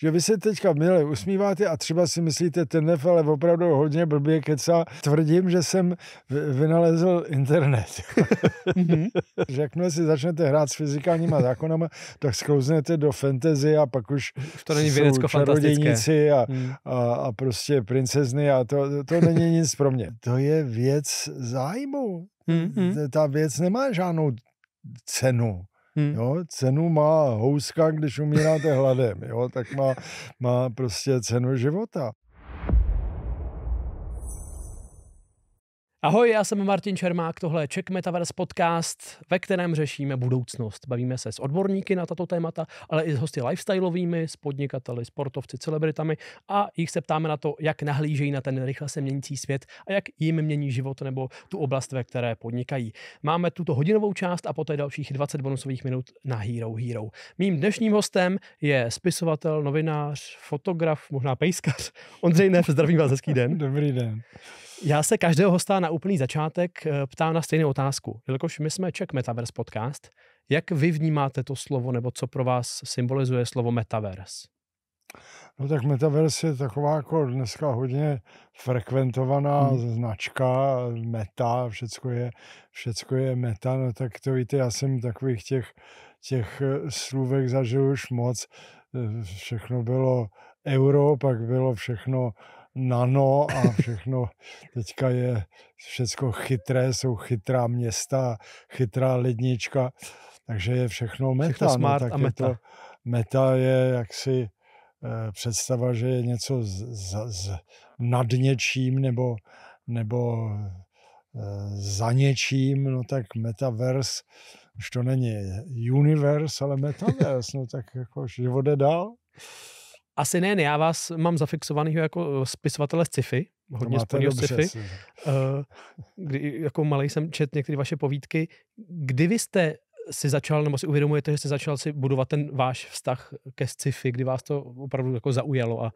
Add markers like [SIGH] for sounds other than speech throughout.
že vy se teďka milé usmíváte a třeba si myslíte, ten F, ale opravdu hodně blbě kecá. Tvrdím, že jsem vynalezl internet. Mhm. [LAUGHS] že jakmile si začnete hrát s fyzikálníma zákonama, tak sklouznete do fantasy a pak už to není vědecko čarodějníci A, mhm. a, a, prostě princezny a to, to není nic pro mě. To je věc zájmu. hmm Ta věc nemá žádnou cenu. Hmm. Jo, cenu má houska, když umíráte hladem, jo, tak má, má prostě cenu života. Ahoj, já jsem Martin Čermák, tohle je Czech Metaverse podcast, ve kterém řešíme budoucnost. Bavíme se s odborníky na tato témata, ale i s hosty lifestyleovými, s podnikateli, sportovci, celebritami a jich se ptáme na to, jak nahlížejí na ten rychle se měnící svět a jak jim mění život nebo tu oblast, ve které podnikají. Máme tuto hodinovou část a poté dalších 20 bonusových minut na Hero Hero. Mým dnešním hostem je spisovatel, novinář, fotograf, možná pejskař Ondřej Nev. Zdravím vás, hezký den. Dobrý den. Já se každého hosta na úplný začátek eh, ptám na stejnou otázku. Jelikož my jsme Czech Metaverse podcast, jak vy vnímáte to slovo, nebo co pro vás symbolizuje slovo Metaverse? No tak Metaverse je taková jako dneska hodně frekventovaná hmm. značka, meta, všecko je, všecko je meta, no tak to víte, já jsem takových těch, těch eh, slůvek zažil už moc, eh, všechno bylo euro, pak bylo všechno nano a všechno. Teďka je všechno chytré, jsou chytrá města, chytrá lednička, takže je všechno meta. Všechno no, smart no, tak a meta. Je to, meta je jaksi eh, představa, že je něco z, z, z nad něčím nebo, nebo eh, za něčím, no tak metaverse, už to není universe, ale metaverse, no tak jako život je dál. Asi ne, já vás mám zafixovanýho jako eh, spisovatele z sci-fi, hodně no, spodního sci-fi. Eh, kdy, jako malý jsem čet některé vaše povídky. Kdy vy jste si začal, nebo si uvědomujete, že jste začal si budovat ten váš vztah ke sci-fi, kdy vás to opravdu jako zaujalo a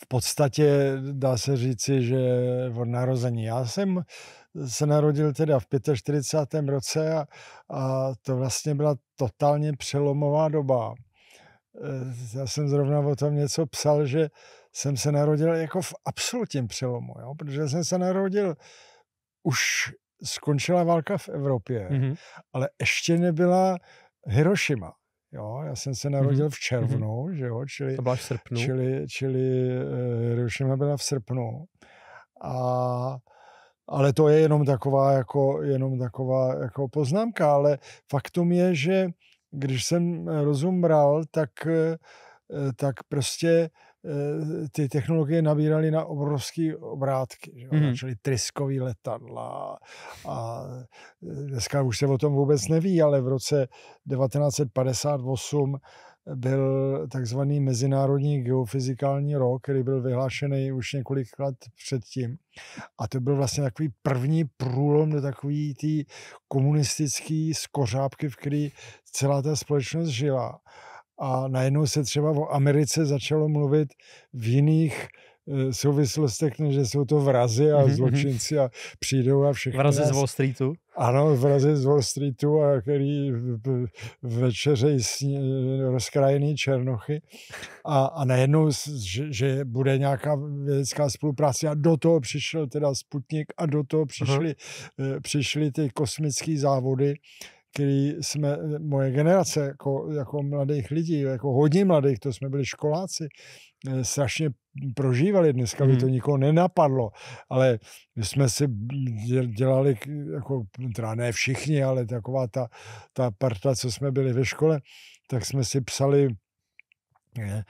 v podstatě dá se říci, že od narození. Já jsem se narodil teda v 45. roce a, a to vlastně byla totálně přelomová doba. Eh, já jsem zrovna o tom něco psal, že jsem se narodil jako v absolutním přelomu, jo? protože jsem se narodil už skončila válka v Evropě, mm-hmm. ale ještě nebyla Hiroshima. Jo, já jsem se mhm. narodil mm-hmm. v mhm. červnu, mm-hmm. že jo, čili, to byla v srpnu. čili, čili uh, eh, Hiroshima byla v srpnu. A, ale to je jenom taková, jako, jenom taková jako poznámka, ale faktum je, že když jsem eh, rozum bral, tak, eh, eh, tak prostě ty technologie nabíraly na obrovské obrátky. Že? Mm. Čili tryskový letadla a dneska už se o tom vůbec neví, ale v roce 1958 byl takzvaný Mezinárodní geofyzikální rok, který byl vyhlášený už několik let předtím. A to byl vlastně takový první průlom do takový té komunistické skořápky, v které celá ta společnost žila. A najednou se třeba o Americe začalo mluvit v jiných Eh, souvislostech, než no, jsou to vrazy a mhm, mhm. zločinci a přijdou a všechno. Vrazy z Wall Streetu? Ano, vrazy z Wall Streetu, a který večeřejí sní... rozkrajený černochy. A, a najednou, že, že bude nějaká vědecká spolupráce a do toho přišel teda Sputnik a do toho přišly, uh-huh. Eh, přišly ty kosmické závody který jsme, moje generace, jako, jako mladých lidí, jako hodně mladých, to jsme byli školáci, eh, strašně prožívali. Dneska by to hmm. nikoho nenapadlo, ale my jsme si dělali, jako, teda ne všichni, ale taková ta, ta parta, co jsme byli ve škole, tak jsme si psali ne,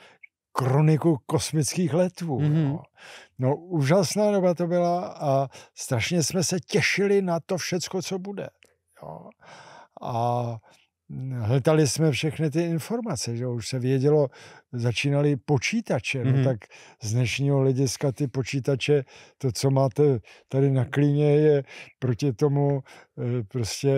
kroniku kosmických letů. Mm-hmm. No. no, úžasná doba to byla a strašně jsme se těšili na to všecko, co bude. Jo. A hledali jsme všechny ty informace, že už se vědělo, začínali počítače, mm-hmm. no mhm. tak z dnešního hlediska ty počítače, to, co máte tady na klíně, je proti tomu eh, prostě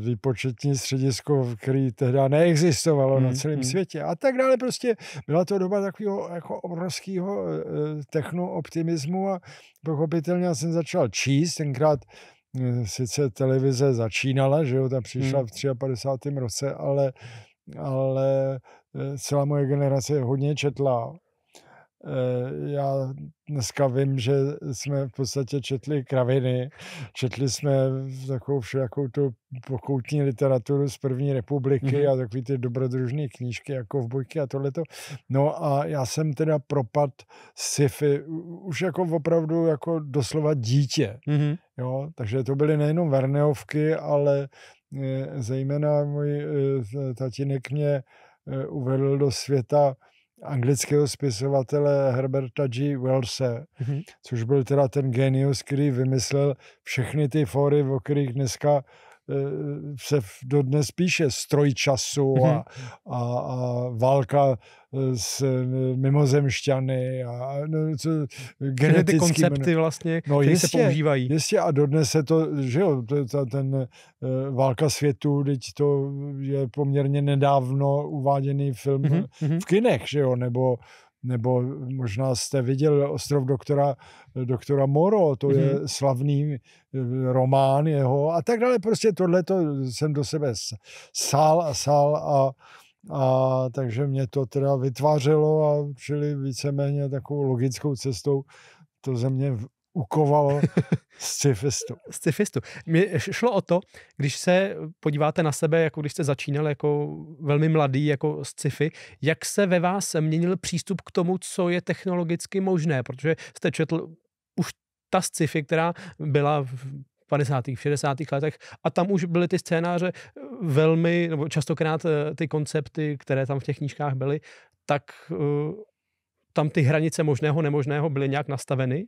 výpočetní středisko, který tehdy neexistovalo mm-hmm. na mhm, celém mm-hmm. světě a tak dále. Prostě byla to doba takového jako obrovského eh, eh, technooptimismu a pochopitelně já jsem začal číst, tenkrát Eh, sice televize začínala, že jo, ta přišla hmm. v 53. roce, ale, ale eh, celá moje generace hodně četla Eh, já dneska vím, že jsme v podstatě četli kraviny, četli jsme takovou všelijakou tu pokoutní literaturu z první republiky mm-hmm. a takový ty dobrodružné knížky jako v Bojky a tohleto. No a já jsem teda propad sci-fi už jako opravdu jako doslova dítě. Mm-hmm. Jo, takže to byly nejenom Verneovky, ale eh, zejména můj eh, tatínek mě uvedl do světa anglického spisovatele Herberta G. Wellse, mm-hmm. což byl teda ten genius, který vymyslel všechny ty fóry, o kterých dneska Eh, se dodnes píše stroj času a, mhm. a, a válka eh, s eh, mimozemšťany a no, co, genetický... Ty koncepty vlastně, no, které se používají. Jistě a dodnes se to, že jo, to, ten válka světu, teď to je poměrně nedávno uváděný film mm-hmm. v kinech, že jo, nebo nebo možná jste viděl Ostrov doktora, doktora Moro, to mm-hmm. je mhm. slavný eh, román jeho a tak dále. Prostě tohle jsem do sebe sál a sál a, a takže mě to teda vytvářelo a čili víceméně takovou logickou cestou to ze mě ukoval [LAUGHS] scifistu. scifistu. Mě šlo o to, když se podíváte na sebe, jako když jste začínal jako velmi mladý, jako sci-fi, jak se ve vás měnil přístup k tomu, co je technologicky možné, protože jste četl už ta sci-fi, která byla v 50. 60. letech a tam už byly ty scénáře velmi, nebo častokrát eh, ty koncepty, které tam v těch knížkách byly, tak eh, tam ty hranice možného, nemožného byly nějak nastaveny?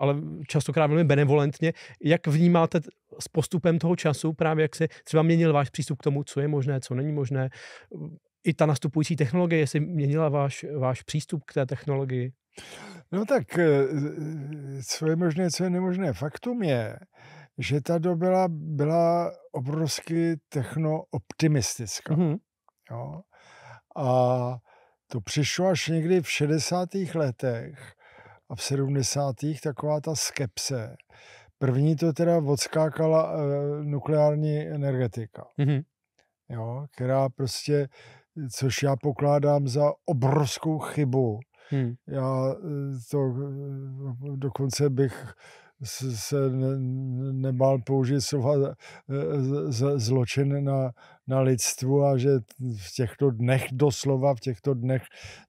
ale častokrát velmi benevolentně. Jak vnímáte s postupem toho času, právě jak se třeba měnil váš přístup k tomu, co je možné, co není možné, i ta nastupující technologie, jestli měnila váš, váš přístup k té technologii? No tak, eh, co je možné, co je nemožné. Faktum je, že ta doba byla, obrovsky techno-optimistická. Mm-hmm. Jo. A to přišlo až někdy v 60. letech a v 70. taková ta skepse. První to teda odskákala e, nukleární energetika, mm-hmm. jo, která prostě, což já pokládám za obrovskou chybu. Mm. Já eh, to eh, dokonce bych se nebál použít slova zločin na, na lidstvu a že v těchto dnech, doslova v těchto dnech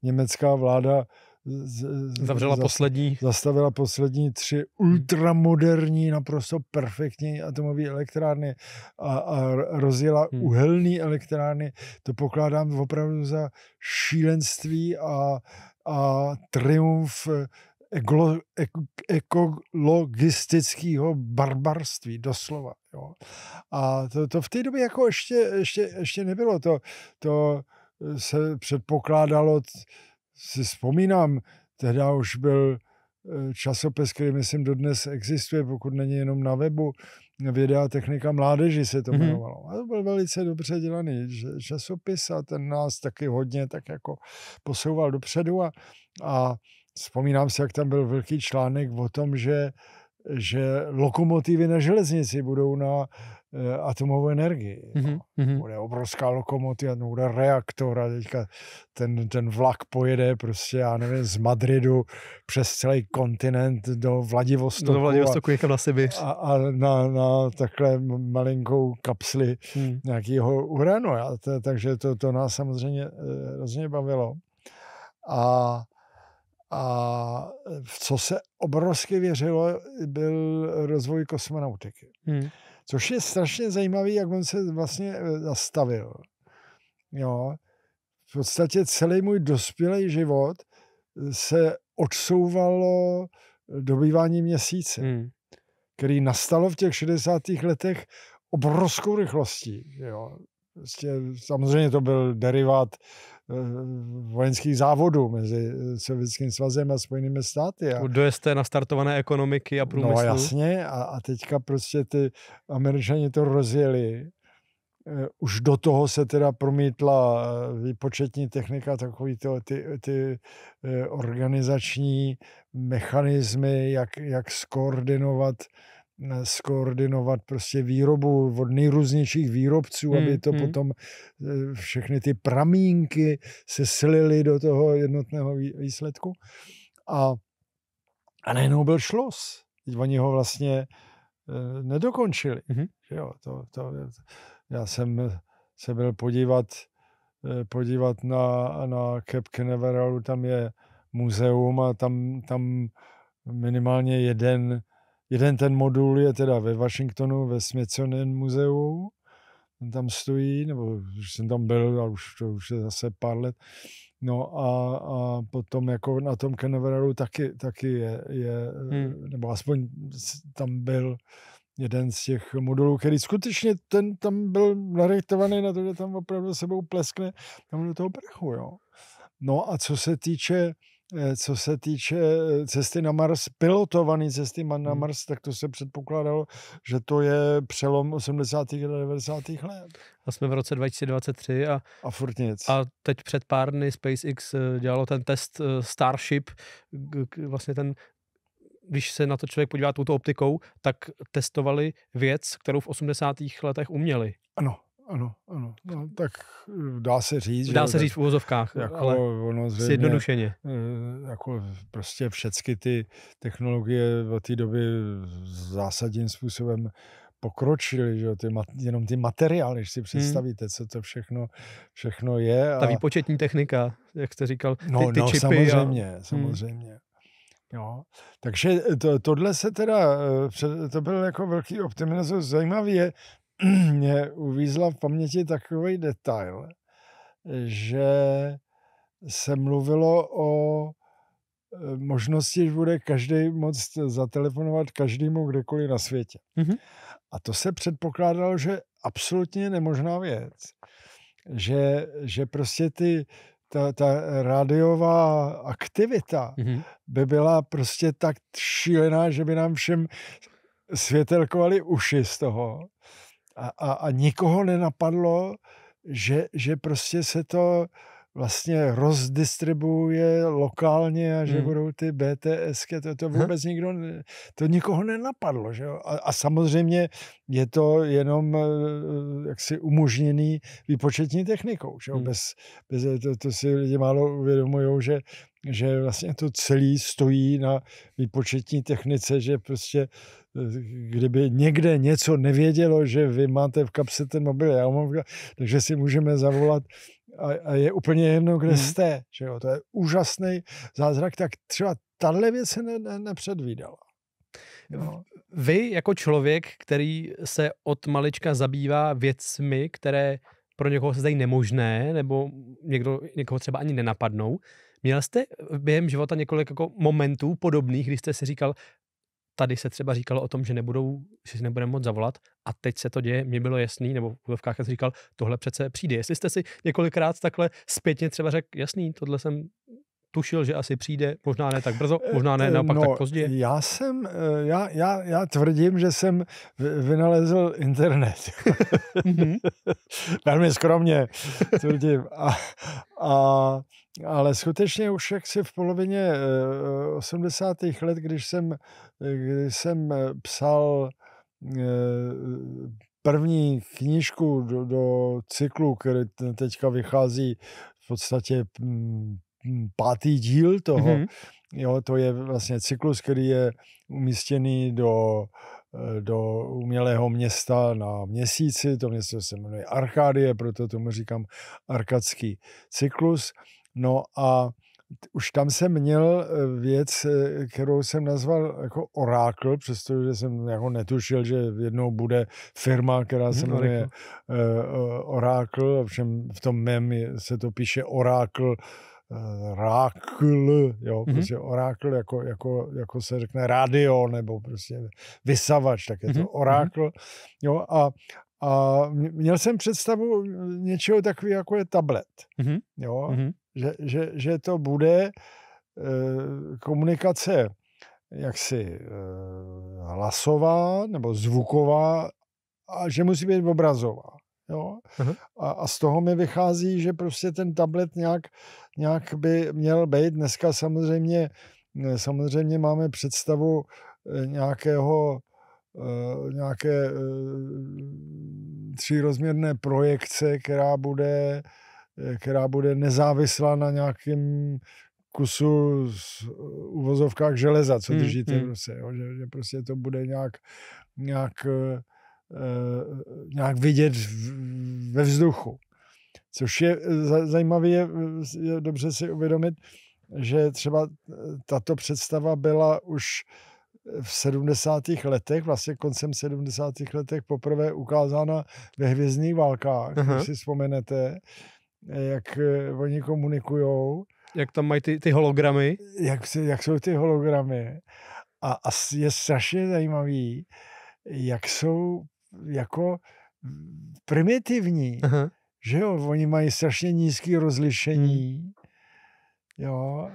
německá vláda z, z, zavřela za, poslední. Zastavila poslední tři ultramoderní, naprosto perfektní atomové elektrárny a, a rozjela hmm. uhelné elektrárny. To pokládám opravdu za šílenství a, a triumf ekolo, ek, ekologistického barbarství, doslova. Jo. A to, to v té době jako ještě, ještě, ještě nebylo. To, to se předpokládalo t, si vzpomínám, tehdy už byl eh, časopis, který myslím dodnes existuje, pokud není jenom na webu, Věda a technika mládeži se to mhm. jmenovalo. Mm-hmm. A to byl velice dobře dělaný časopis a ten nás taky hodně tak jako posouval dopředu a, a vzpomínám si, jak tam byl velký článek o tom, že že lokomotivy na železnici budou na Eh, atomovou energii. Mm-hmm. Mhm. Bude obrovská lokomotiva, no, bude reaktor a teďka ten, ten vlak pojede prostě, já nevím, z Madridu přes celý kontinent do Vladivostoku. Do Vladivostoku a, na Sibiř. A, a na, na takhle malinkou kapsli mm. nějakého uranu. A to, takže to, to nás samozřejmě eh, hrozně bavilo. A a v co se obrovsky věřilo, byl rozvoj kosmonautiky. Hmm. Což je strašně zajímavý, jak on se vlastně eh, zastavil. Jo. V podstatě celý můj dospělý život eh, se odsouvalo dobývání měsíce, hmm. který nastalo v těch 60. letech obrovskou rychlostí. Jo. Prostě, samozřejmě to byl derivát Eh, vojenských závodů mezi eh, Sovětským svazem a Spojenými státy. A, Kdo jste startované ekonomiky a no, průmyslu? No jasně a, a teďka prostě ty američani to rozjeli. Eh, už do toho se teda promítla výpočetní technika, takový to, ty, ty organizační mechanismy, jak, jak skoordinovat skoordinovat prostě výrobu od nejrůznějších výrobců, hmm, aby to hmm. potom eh, všechny ty pramínky se slily do toho jednotného výsledku. A, a najednou byl šlos. Teď oni ho vlastně eh, nedokončili. Hmm. Jo, to, to, já jsem se byl podívat, eh, podívat na, na Cap Canaveralu, tam je muzeum a tam, tam minimálně jeden Jeden ten modul je teda ve Washingtonu, ve Smithsonian muzeu, ten tam stojí, nebo už jsem tam byl a už to už je zase pár let. No a, a potom jako na tom Canaveralu taky, taky je, je hmm. nebo aspoň tam byl jeden z těch modulů, který skutečně ten tam byl narejtovaný na to, že tam opravdu sebou pleskne tam do toho prchu, jo. No a co se týče Eh, co se týče eh, cesty na Mars, pilotované cesty na hmm. Mars, tak to se předpokládalo, že to je přelom 80. a 90. let. A jsme v roce 2023 a, a furt nic. A teď před pár dny SpaceX eh, dělalo ten test Starship, vlastně ten když se na to člověk podívá touto optikou, tak testovali věc, kterou v 80. letech uměli. Ano. Ano, ano. No, tak eh, dá se říct. Dá že, se říct v úvozovkách, jako ale ono zřejmě, zjednodušeně. Eh, jako prostě všechny ty technologie v té doby zásadním způsobem pokročili, že ty, jenom ty materiály, když si hmm. představíte, co to všechno, všechno je. A... Ta výpočetní technika, jak jste říkal, ty, no, ty no, čipy. samozřejmě, a... samozřejmě. Hmm. Jo. Takže to, tohle se teda, eh, to byl jako velký optimismus. Zajímavý je, [CLEARS THROAT] mě uvízla v paměti takový detail, že se mluvilo o e, možnosti, že bude každý moc zatelefonovat každému kdekoliv na světě. Mm-hmm. A to se předpokládalo, že absolutně nemožná věc. Že, že prostě ty, ta, ta rádiová aktivita mm-hmm. by byla prostě tak šílená, že by nám všem světelkovali uši z toho. A, a, a nikoho nenapadlo, že, že prostě se to vlastně rozdistribuje lokálně a že hmm. budou ty BTSky, to, to vůbec nikdo, to nikoho nenapadlo. Že jo? A, a samozřejmě je to jenom eh, eh, jaksi umožněný výpočetní technikou. Že jo? Hmm. Bez, bez, to, to si lidi málo uvědomují, že že vlastně to celé stojí na výpočetní technice, že prostě eh, kdyby někde něco nevědělo, že vy máte v kapse ten mobil, já mám, takže si můžeme zavolat a, a je úplně jedno, kde hmm. jste. Že jo? To je úžasný zázrak, tak třeba tahle věc se ne, ne, nepředvídala. No. Vy jako člověk, který se od malička zabývá věcmi, které pro někoho se zdají nemožné, nebo někdo, někoho třeba ani nenapadnou, měl jste během života několik jako momentů podobných, kdy jste si říkal, tady se třeba říkalo o tom, že nebudou, že si nebudeme moc zavolat a teď se to děje, Mě bylo jasný, nebo v úlovkách jsem říkal, tohle přece přijde. Jestli jste si několikrát takhle zpětně třeba řekl, jasný, tohle jsem tušil, že asi přijde, možná ne tak brzo, eh, možná ne eh, naopak no, tak pozdě? Já jsem, eh, já, já, já tvrdím, že jsem vynalezl internet. Mhm. [LAUGHS] Velmi skromně tvrdím. A, a ale skutečně už jak si v polovině 80. Eh, eh, let, když jsem, eh, když jsem psal první knížku do, do cyklu, který teďka vychází v podstatě hm, hm, pátý díl toho, mm-hmm. jo, to je vlastně cyklus, který je umístěný do do umělého města na měsíci, to město se jmenuje Arkádie, proto tomu říkám arkadský cyklus. No a už tam jsem měl eh, věc, eh, kterou jsem nazval jako orákl, přestože jsem jako netušil, že jednou bude firma, která mhm, se jmenuje eh, Oracle, ovšem v tom mém se to píše Oracle, rákl, jo, mm-hmm. prostě orákl, jako, jako, jako se řekne rádio, nebo prostě vysavač, tak je mhm, to mm-hmm. jo, a, a měl jsem představu něčeho takového, jako je tablet, mm-hmm. jo, mm-hmm že, že, že to bude eh, komunikace jaksi eh, hlasová nebo zvuková a že musí být obrazová. Jo? Uh-huh. A, a z toho mi vychází, že prostě ten tablet nějak, nějak by měl být. Dneska samozřejmě, eh, samozřejmě máme představu nějakého nějaké třírozměrné projekce, která bude Eh, která bude nezávislá na nějakém kusu z eh, uvozovkách železa, co držíte hmm, v ruce. Hmm. Prostě, jo? Že, že prostě to bude nějak, nějak, e, nějak vidět v, ve vzduchu. Což je zajímavé, je, je dobře si uvědomit, že třeba tato představa byla už v 70. letech, vlastně koncem 70. letech poprvé ukázána ve Hvězdných válkách, když si vzpomenete, jak eh, oni komunikují. Jak tam mají ty, ty hologramy? Jak, jak jsou ty hologramy. A, a je strašně zajímavý, jak jsou jako mm, primitivní. Aha. Že jo, oni mají strašně nízké rozlišení. Hmm. Jo,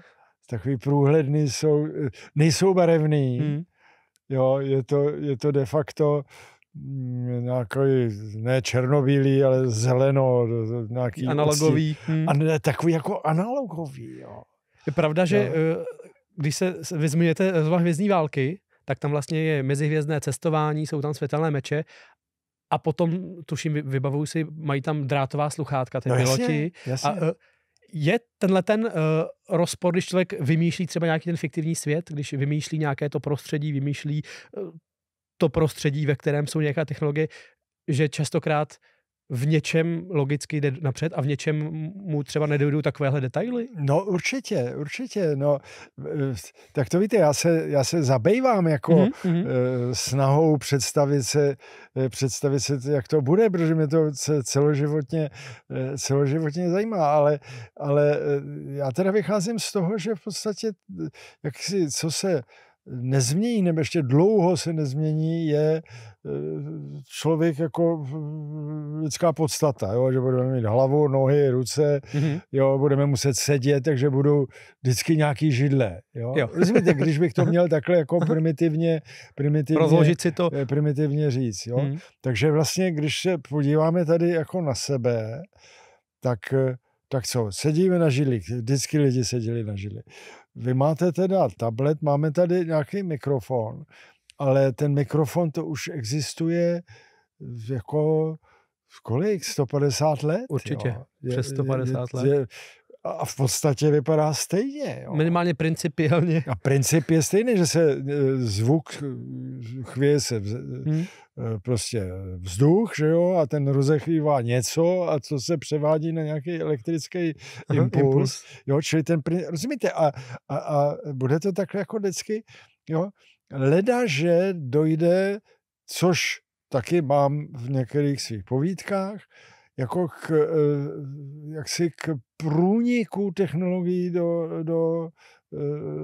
takový průhledný jsou, eh, nejsou barevný. Hmm. Jo, je to, je to de facto Mm, nějaký, ne černobílý, ale zeleno, nějaký... Analogový. hmm. a ne, takový jako analogový, jo. Je pravda, jo. že no. eh, když se vy eh, z hvězdní války, tak tam vlastně je mezihvězdné cestování, jsou tam světelné meče a potom, tuším, vybavuju si, mají tam drátová sluchátka, ty no piloti. Jasně, jasně. Eh, a, je tenhle ten uh, rozpor, když člověk vymýšlí třeba nějaký ten fiktivní svět, když vymýšlí nějaké to prostředí, vymýšlí uh, to prostředí, ve kterém jsou nějaká technologie, že častokrát v něčem logicky jde napřed a v něčem mu třeba nedojdou takovéhle detaily? No určitě, určitě. No, eh, tak to víte, já se, já se zabejvám jako mm-hmm. snahou představit se, eh, představit se, jak to bude, protože mě to celoživotně, celoživotně zajímá, ale, ale já teda vycházím z toho, že v podstatě, jak si, co se nezmění, nebo ještě dlouho se nezmění, je eh, člověk jako eh, lidská podstata, jo? že budeme mít hlavu, nohy, ruce, mm-hmm. jo, budeme muset sedět, takže budou vždycky nějaký židle. Jo? Jo. Rozumíte, když bych to [LAUGHS] měl takhle jako primitivně, primitivně, Rozložit si to. Eh, primitivně říct. Jo? Mm-hmm. Takže vlastně, když se podíváme tady jako na sebe, tak tak co, sedíme na židlích, vždycky lidi seděli na židlích. Vy máte teda tablet, máme tady nějaký mikrofon, ale ten mikrofon to už existuje jako kolik? 150 let? Určitě, jo. přes 150 je, je, let. Je, a v podstatě vypadá stejně. Jo. Minimálně principiálně. A princip je stejný, že se e, zvuk e, chvěje se vz, e, hmm. prostě vzduch, že jo, a ten rozechvívá něco a co se převádí na nějaký elektrický Aha, impuls. impuls. Jo, čili ten, rozumíte, a, a, a bude to takhle jako vždycky, jo, leda, že dojde, což taky mám v některých svých povídkách, jako k, eh, jaksi k průniku technologií do, do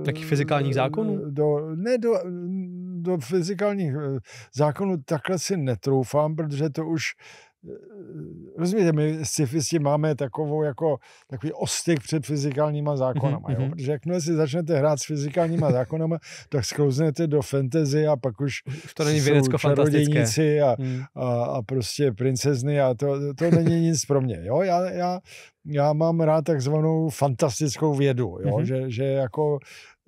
eh, Takých fyzikálních zákonů? Do, ne, do, do fyzikálních eh, zákonů takhle si netroufám, protože to už Rozumíte, my sci scifisti máme takovou jako, takový ostyk před fyzikálníma mhm, zákonama, mm-hmm. jo? Mhm. protože jakmile si začnete hrát s fyzikálníma zákonama, [LAUGHS] tak sklouznete do fantasy a pak už, už to není vědecko fantastické. A, mm. a, a, prostě princezny a to, to není nic pro mě. Jo? Já, já, já mám rád takzvanou fantastickou vědu, jo? Mm-hmm. Že, že jako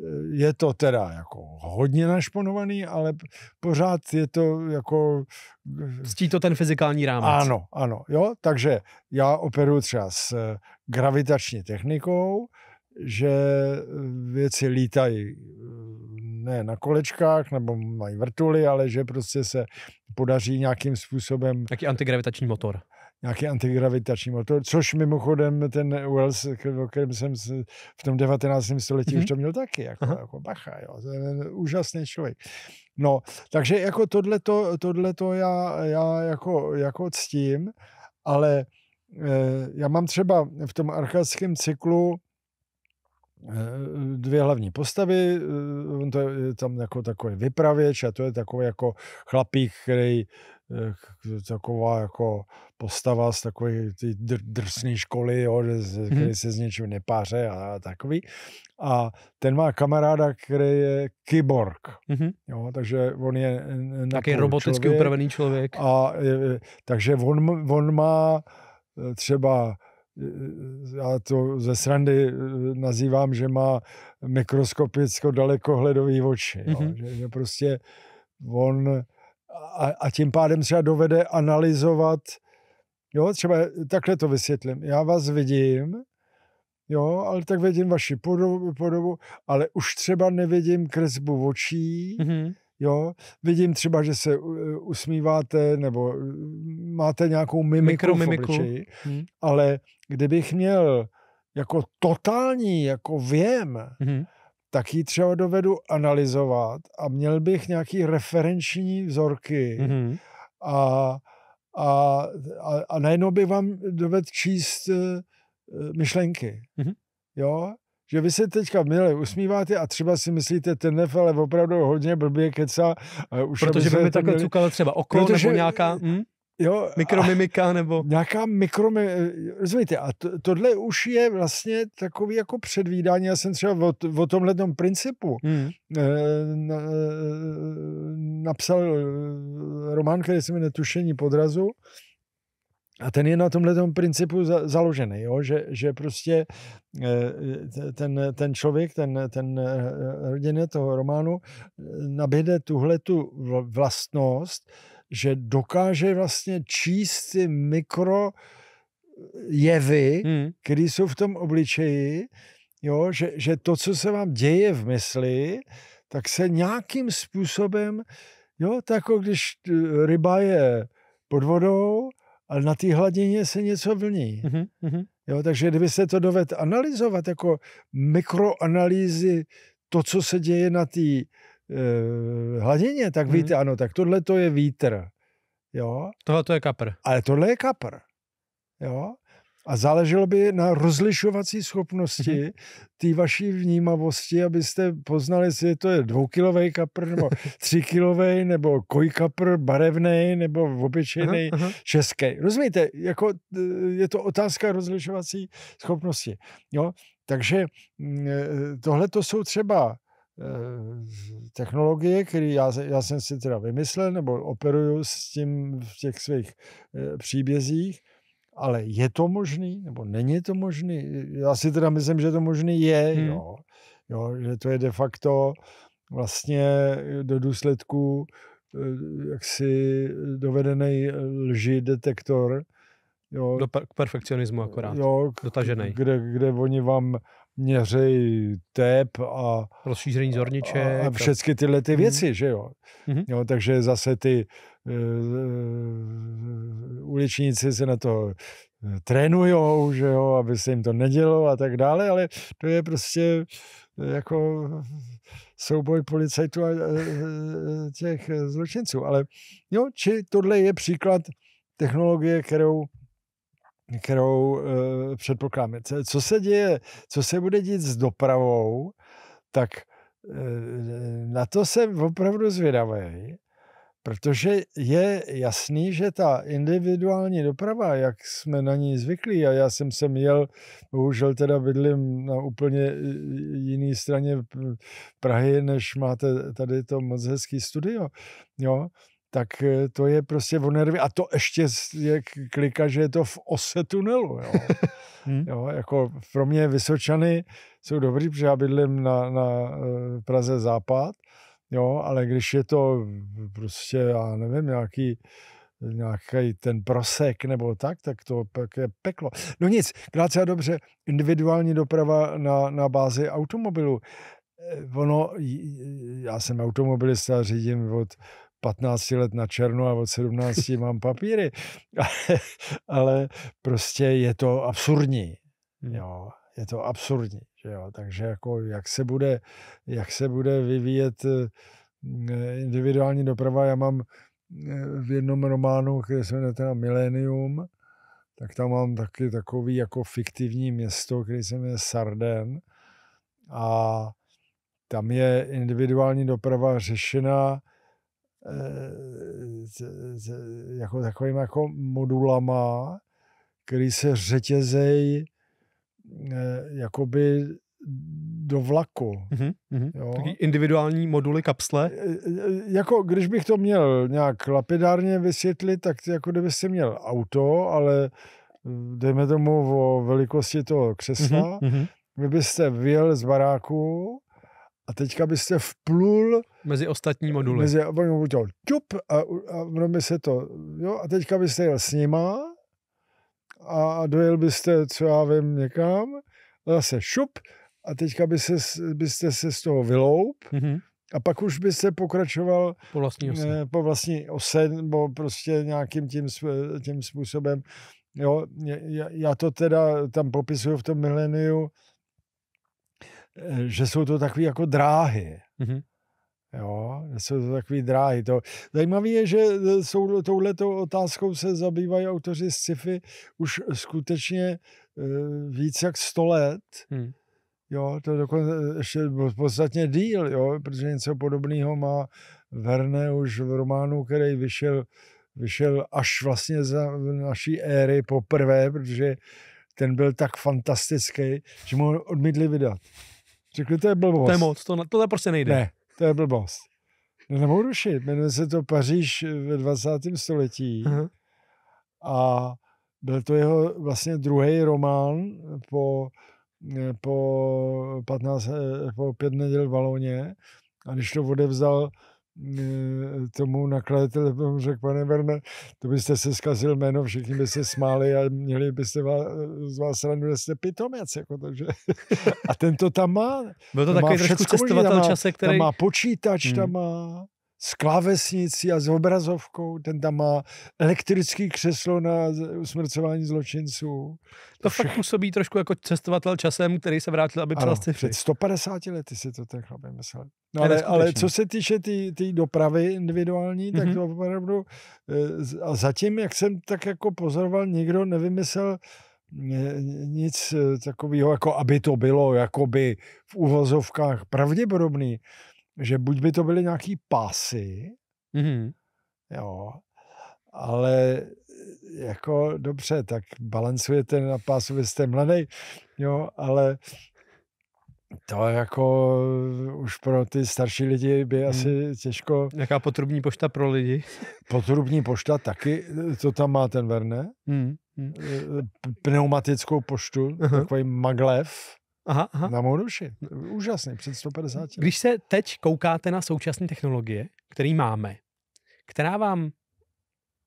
Eh, je to teda jako hodně našponovaný, ale pořád je to jako... Eh, Ctí to ten fyzikální rámec. Ano, ano. Jo? Takže já operuji třeba s eh, gravitační technikou, že věci lítají ne na kolečkách nebo mají vrtuly, ale že prostě se podaří nějakým způsobem... Jaký antigravitační motor nějaký antigravitační motor, což mimochodem ten Wells, o kterém jsem v tom 19. století mm-hmm. už mhm. to měl taky, jako, jako bacha, jo, ten úžasný člověk. No, takže jako tohleto, tohleto já, já jako, jako ctím, ale eh, já mám třeba v tom archaickém cyklu Eh, dvě hlavní postavy, eh, on to je tam jako takový vypravěč a to je takový jako chlapík, který eh, taková jako postava z takové ty dr, drsné školy, jo, mhm. který se s něčím nepáře a takový. A ten má kamaráda, který je kyborg. Mm-hmm. Jo, takže on je... Taky roboticky člověk upravený člověk. A, takže on, on má třeba já to ze srandy eh, nazývám, že má mikroskopicko dalekohledový oči. Mm-hmm. Že, že prostě on a, a tím pádem třeba dovede analyzovat, jo, třeba takhle to vysvětlím. Já vás vidím, jo, ale tak vidím vaši podobu, podobu ale už třeba nevidím kresbu očí, mm-hmm. Jo, vidím třeba, že se eh, usmíváte nebo eh, máte nějakou mimiku, mimiku. Obličeji, hmm. ale kdybych měl jako totální jako věm, hmm. tak ji třeba dovedu analyzovat a měl bych nějaký referenční vzorky hmm. a, a, a, a najednou bych vám dovedl číst eh, myšlenky. Hmm. Jo? že vy se teďka milé usmíváte a třeba si myslíte, ten ale opravdu hodně blbě kecá. Protože by mi takhle měli... třeba oko Protože, nebo nějaká... Hm? Jo, Mikromimika nebo... Nějaká mikromimika, Rozumíte, a to, tohle už je vlastně takový jako předvídání. Já jsem třeba o, o tomhle principu hmm. Eh, na, eh, napsal eh, román, který se jmenuje Tušení podrazu. A ten je na tomhle principu za, založený, jo? Že, že prostě ten, ten člověk, ten, ten rodině toho románu nabíde tuhle tu vlastnost, že dokáže vlastně číst ty mikro eh, jevy, hmm. které jsou v tom obličeji, jo, že, že to, co se vám děje v mysli, tak se nějakým způsobem, jo, tak jako když eh, ryba je pod vodou, ale na té hladině se něco vlní. Mm-hmm. Jo, takže kdyby se to dovedl analyzovat jako mikroanalýzy, to, co se děje na té Eh, hladině, tak hmm. víte, ano, tak tohle to je vítr. Jo? Tohle to je kapr. Ale tohle je kapr. Jo? A záleželo by na rozlišovací schopnosti hmm. té vaší vnímavosti, abyste poznali, jestli to je dvoukilový kapr, nebo [LAUGHS] třikilový, nebo kojkapr barevný, nebo obyčejný český. Rozumíte? Jako, eh, je to otázka rozlišovací schopnosti. Jo? Takže mm, eh, tohle to jsou třeba Eh, technologie, který já, já jsem si teda vymyslel nebo operuju s tím v těch svých eh, příbězích, ale je to možný nebo není to možný? Já si teda myslím, že to možný je, hmm. jo. jo, že to je de facto vlastně eh, do důsledku jaksi dovedený lži detektor. Jo, do per- k perfekcionismu akorát, jo, k, dotažený. Kde, kde oni vám měřej tep a... Rozšíření zorniče A, a všechny tyhle ty mhm. věci, mm. že jo. Mm-hmm. jo. Takže zase ty uh, uličníci se na to eh, trénujou, že jo, aby se jim to nedělo a tak dále, ale to je prostě eh, jako souboj policajtů a těch zločinců. Ale jo, či tohle je příklad technologie, kterou kterou e, předpokládáme. Co se děje, co se bude dít s dopravou, tak e, na to jsem opravdu zvědavý, protože je jasný, že ta individuální doprava, jak jsme na ní zvyklí, a já jsem se měl, bohužel teda bydlím na úplně eh, jiné straně Prahy, než máte tady to moc hezký studio, jo, tak eh, to je prostě o nervy. A to ještě je klika, že je to v ose tunelu. Jo. [LAUGHS] Hm? jo, jako pro mě Vysočany jsou dobrý, protože já bydlím na, na eh, Praze Západ, jo, ale když je to prostě, já nevím, nějaký nějaký ten prosek nebo tak, tak to pak je peklo. No nic, krátce a dobře, individuální doprava na, na bázi automobilu. Eh, ono, já jsem automobilista, řídím od 15 let na černo a od 17 [LAUGHS] mám papíry. Ale, [LAUGHS] ale prostě je to absurdní. Hmm. Jo, je to absurdní. Že jo? Takže jako jak se bude, jak se bude vyvíjet eh, individuální doprava, já mám eh, v jednom románu, který se jmenuje teda Millennium, tak tam mám taky takový jako fiktivní město, který se jmenuje Sarden a tam je individuální doprava řešena s, eh, s, jako takovým jako modulama, který se řetězejí eh, jakoby do vlaku. Mm-hmm. Jo. Taky individuální moduly kapsle? Eh, jako, když bych to měl nějak lapidárně vysvětlit, tak jako kdyby si měl auto, ale dejme tomu o velikosti toho křesla, mm-hmm. vy byste vyjel z baráku a teďka byste vplul mezi ostatní moduly. Mezi, on udělal čup a, a by se to, jo, a teďka byste jel s nima a dojel byste, co já vím, někam, zase šup a teďka by se, byste se z toho vyloup mm-hmm. a pak už byste pokračoval po vlastní ose, ne, eh, po vlastní ose nebo prostě nějakým tím, tím způsobem. Jo, já to teda tam popisuju v tom mileniu, Eh, že jsou to takové jako dráhy. Mm-hmm. Jo, jsou to takové dráhy. To, zajímavé je, že eh, jsou, touhletou otázkou se zabývají autoři z sci-fi už skutečně e, víc jak 100 let. Hmm. Jo, to je dokonce ještě podstatně díl, jo, protože něco podobného má Verne už v románu, který vyšel, vyšel až vlastně za naší éry poprvé, protože ten byl tak fantastický, že mu odmítli vydat. Řekli, to je blbost. To je moc, to, to prostě nejde. Ne, to je blbost. No, nemohu rušit, jmenuje se to Paříž ve 20. století uh-huh. a byl to jeho vlastně druhý román po, po, 15, po pět neděl v Valoně. a když to odevzal Eh, tomu nakladateli řekl, pane Verne, to byste se zkazil jméno, všichni by se smáli a měli byste z vás radu, že jste pitomec. Jako, že. [LAUGHS] A ten to tam má. Byl to takový trošku cestovatel čase, který... Tam má počítač, hmm. tam má s klávesnicí a s obrazovkou, ten tam má elektrický křeslo na usmrcování zločinců. To Všech... fakt působí trošku jako cestovatel časem, který se vrátil, aby přijel sci Před 150 lety si to tak chlap myslel. No ale, ale co se týče té tý, tý dopravy individuální, mm-hmm. tak mhm. to opravdu eh, a zatím, jak jsem tak jako pozoroval, nikdo nevymyslel eh, nic eh, takového, jako aby to bylo jakoby v uvozovkách pravděpodobný že buď by to byly nějaký pásy, mm-hmm. jo, ale e, jako dobře, tak balancujete na pásu, vy jste mladý, jo, ale to jako už pro ty starší lidi by hmm. asi těžko... Jaká potrubní pošta pro lidi? Potrubní pošta taky, to e, tam má ten Verne. Hmm. Mhm. Hmm. E, pneumatickou poštu, uh-huh. takový maglev. Aha, aha. Na mou duši. Úžasný, před 150. Let. Když se teď koukáte na současné technologie, které máme, která vám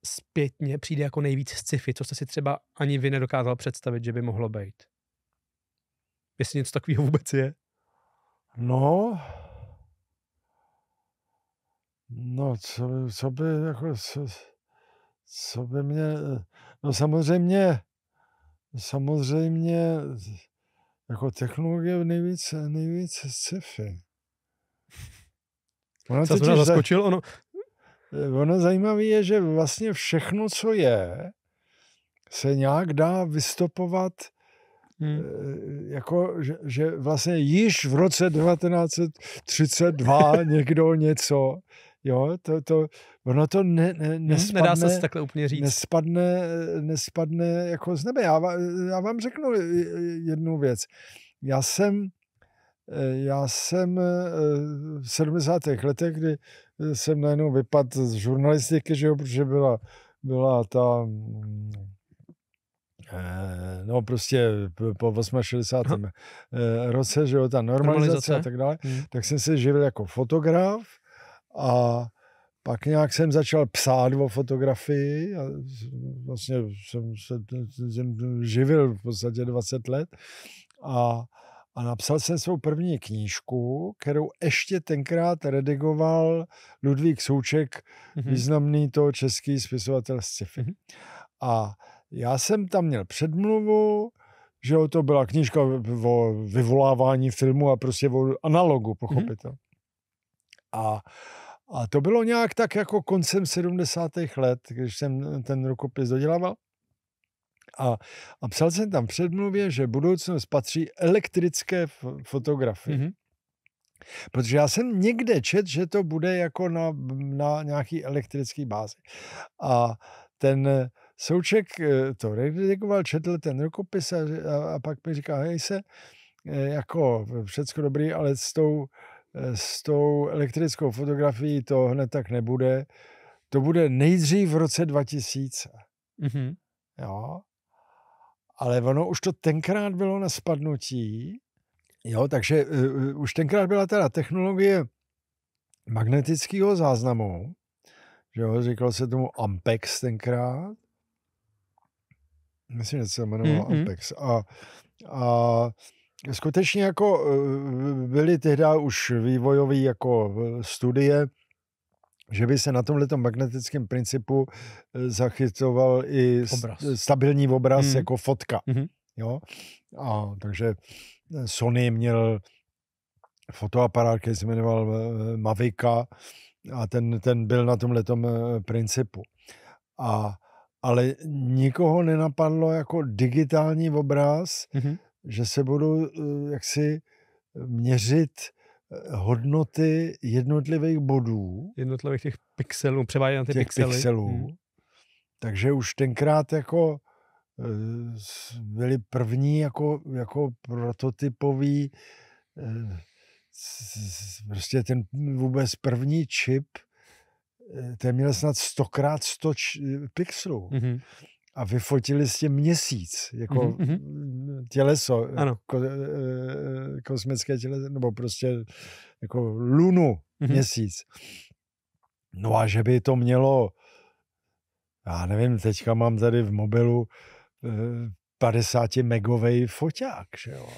zpětně přijde jako nejvíc sci-fi, co jste si třeba ani vy nedokázal představit, že by mohlo být? Jestli něco takového vůbec je? No, no, co, co by, jako, co, co by mě, no samozřejmě, samozřejmě jako technologie v nejvíc, nejvíc sci-fi. Ono Co totiž zaskočil, ono... Ono zajímavé je, že vlastně všechno, co je, se nějak dá vystopovat Hmm. Eh, jako, že, že vlastně již v roce 1932 [LAUGHS] někdo něco Jo, to, to, ono to ne, ne, nespadne, mhm, Nedá se takhle úplně říct. Nespadne, nespadne jako z nebe. Já, já vám řeknu jednu věc. Já jsem, eh, já jsem eh, v 70. letech, kdy eh, jsem najednou vypadl z žurnalistiky, že jo, protože byla, byla ta no prostě po 68. roce, že jo, ta normalizace, normalizace? a tak dále, hmm. tak jsem se živil jako fotograf, a pak nějak jsem začal psát o fotografii a vlastně jsem se jsem živil v podstatě 20 let a, a napsal jsem svou první knížku, kterou ještě tenkrát redigoval Ludvík Souček, mm-hmm. významný to český spisovatel z sci-fi. Mm-hmm. A já jsem tam měl předmluvu, že to byla knížka o vyvolávání filmu a prostě o analogu, mhm. pochopitelně. Mm-hmm. A a to bylo nějak tak jako koncem 70. let, když jsem ten rukopis dodělával. A, a psal jsem tam předmluvě, že budoucnost patří elektrické fotografii. Mm-hmm. Protože já jsem někde čet, že to bude jako na, na nějaký elektrický bázi. A ten Souček eh, to redekoval, četl ten rukopis a, a pak mi říká, hej se, eh, jako všecko dobrý, ale s tou Eh, s tou elektrickou fotografií to hned tak nebude. To bude nejdřív v roce 2000. Mm-hmm. Jo. Ale ono už to tenkrát bylo na spadnutí. Jo, takže uh, už tenkrát byla teda technologie magnetického záznamu. Že jo, říkalo se tomu Ampex tenkrát. Myslím, že se jmenovalo mm-hmm. Ampex. A, a skutečně jako eh, byly tehdy už vývojové jako eh, studie, že by se na tomhle magnetickém principu eh, zachytoval i obraz. stabilní obraz hmm. jako fotka. Hmm. Jo? A, takže Sony měl fotoaparát, který se jmenoval Mavica a ten, ten byl na tomhle principu. A, ale nikoho nenapadlo jako digitální obraz, hmm že se budou eh, jaksi eh, měřit eh, hodnoty jednotlivých bodů. Jednotlivých těch pixelů, převádět na ty těch pixely. pixelů. Hmm. Takže už tenkrát jako byli první jako, jako prototypový prostě ten vůbec první čip, ten měl snad stokrát 100 č- pixelů. Mm-hmm a vyfotili s tím měsíc, jako mm-hmm. těleso, eh, ano. Ko, eh, eh, kosmické těleso, nebo prostě jako lunu, mm-hmm. měsíc. No a že by to mělo, já nevím, teďka mám tady v mobilu 50 megovej foťák, že jo.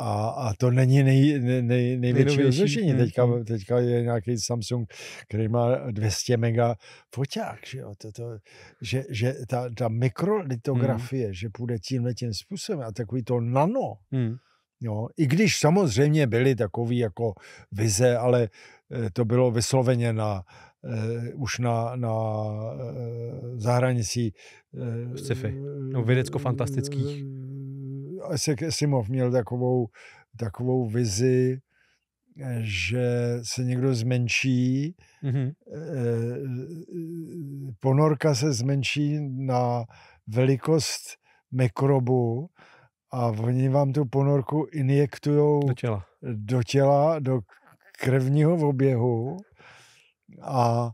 A, a to není nej, nej, nej největší rozlišení. Teďka, mm. teďka je nějaký Samsung, který má 200 mega foťák. Že, jo? To, to, že, že ta, ta mikrolitografie, hmm. že půjde tímhle tím způsobem a takový to nano. Hmm. Jo, no, I když samozřejmě byly takový jako vize, ale eh, to bylo vysloveně na, Uh, už na, na uh, eh, zahranicí uh, sci-fi, no, vědecko-fantastických Simov měl takovou, takovou vizi, že se někdo zmenší, mm-hmm. ponorka se zmenší na velikost mikrobu a oni vám tu ponorku injektují do těla, do, těla, do krevního oběhu a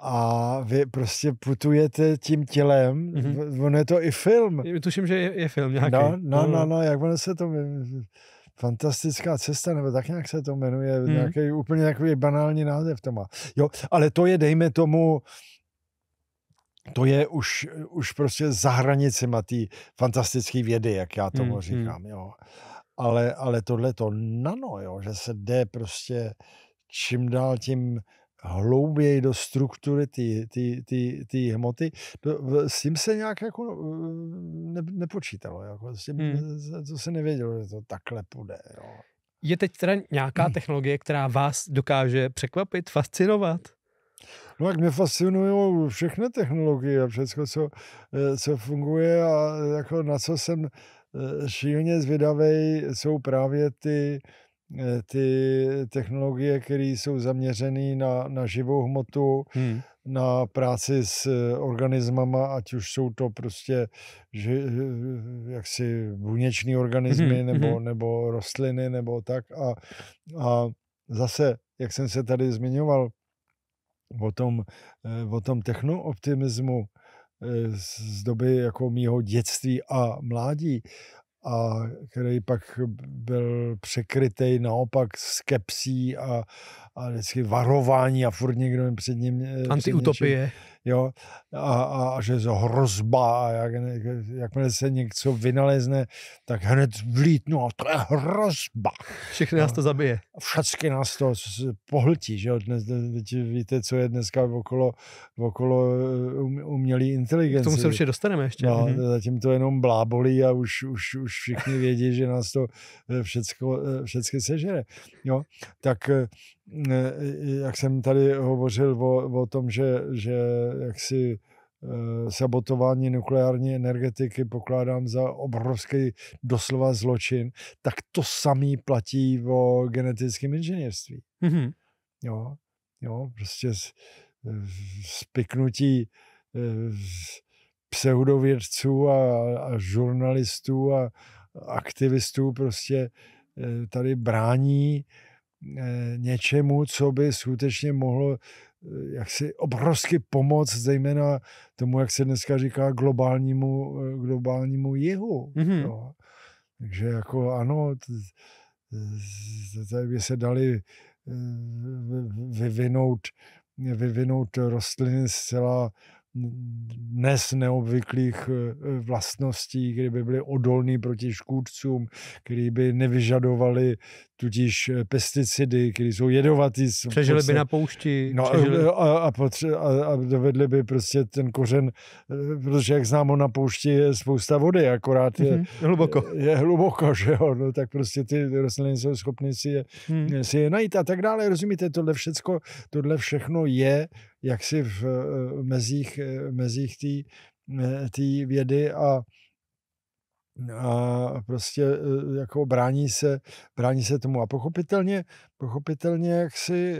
a vy prostě putujete tím tělem, mm-hmm. ono je to i film. Tuším, že je, je film nějaký. No, no, no, no, jak ono se to jmenuje? Fantastická cesta, nebo tak nějak se to jmenuje, mm. nějaký úplně takový banální název to má. Jo, ale to je, dejme tomu, to je už, už prostě za hranicema té fantastické vědy, jak já tomu mm. říkám, jo. Ale, ale tohle to nano, jo, že se jde prostě čím dál tím hlouběji do struktury té hmoty. S tím se nějak jako eh, ne, nepočítalo, jako s tím, hmm. to eh, se nevědělo, že to takhle půjde. Jo. Je teď teda nějaká hmm. technologie, která vás dokáže překvapit, fascinovat? No jak mě fascinují všechny technologie a všechno, co, eh, co funguje a jako na co jsem šíleně zvědavý, jsou právě ty uh, Eh, ty technologie, které jsou zaměřené na, na živou hmotu, hmm. na práci s eh, organismama, ať už jsou to prostě že, eh, jaksi buněční organismy hmm. nebo, hmm. nebo rostliny nebo tak. A, a zase, jak jsem se tady zmiňoval o tom, o tom technooptimismu z doby jako mýho dětství a mládí a který pak byl překrytej naopak skepsí a, a vždycky varování a furt někdo před ním... Eh, Antiutopie. Před jo, a, a, a že to hrozba a jak, jakmile se něco vynalezne, tak hned vlítnu a to je hrozba. Všechny nás to zabije. Všechny nás to pohltí, že jo, dnes, teď víte, co je dneska okolo, okolo e, um, umělé inteligence. K tomu se určitě dostaneme ještě. No, mhm. zatím to jenom blábolí a už, už, už všichni vědí, že nás to e, všechno e, sežere. Jo, tak jak jsem tady hovořil o, o tom, že, že jaksi eh, sabotování nukleární energetiky pokládám za obrovský doslova zločin, tak to samý platí o genetickém inženýrství. Mm-hmm. Jo, jo, prostě z, spiknutí eh, pseudovědců a, a žurnalistů a aktivistů prostě eh, tady brání Eh, něčemu, co by skutečně mohlo eh, jaksi obrovsky pomoct, zejména tomu, jak se dneska říká, globálnímu, eh, globálnímu jihu. Mm-hmm. No. Takže jako ano, tady by se dali vyvinout, vyvinout rostliny zcela dnes neobvyklých eh, eh, vlastností, kdyby byly odolné proti škůdcům, které by nevyžadovali tudíž eh, pesticidy, které jsou jedovatý. Přežili by prostě- na poušti. No, a, a, potře- a, a dovedli by prostě ten kořen, protože jak známo na poušti je spousta vody, akorát je, mm-hmm. hluboko. je hluboko, že jo, no, tak prostě ty rostliny jsou schopny si je, mm. si je najít a tak dále. Rozumíte, tohle všecko, tohle všechno je jaksi v eh, mezích, eh, mezích té eh, vědy a, a prostě jako brání se, brání se tomu. A pochopitelně, pochopitelně jak si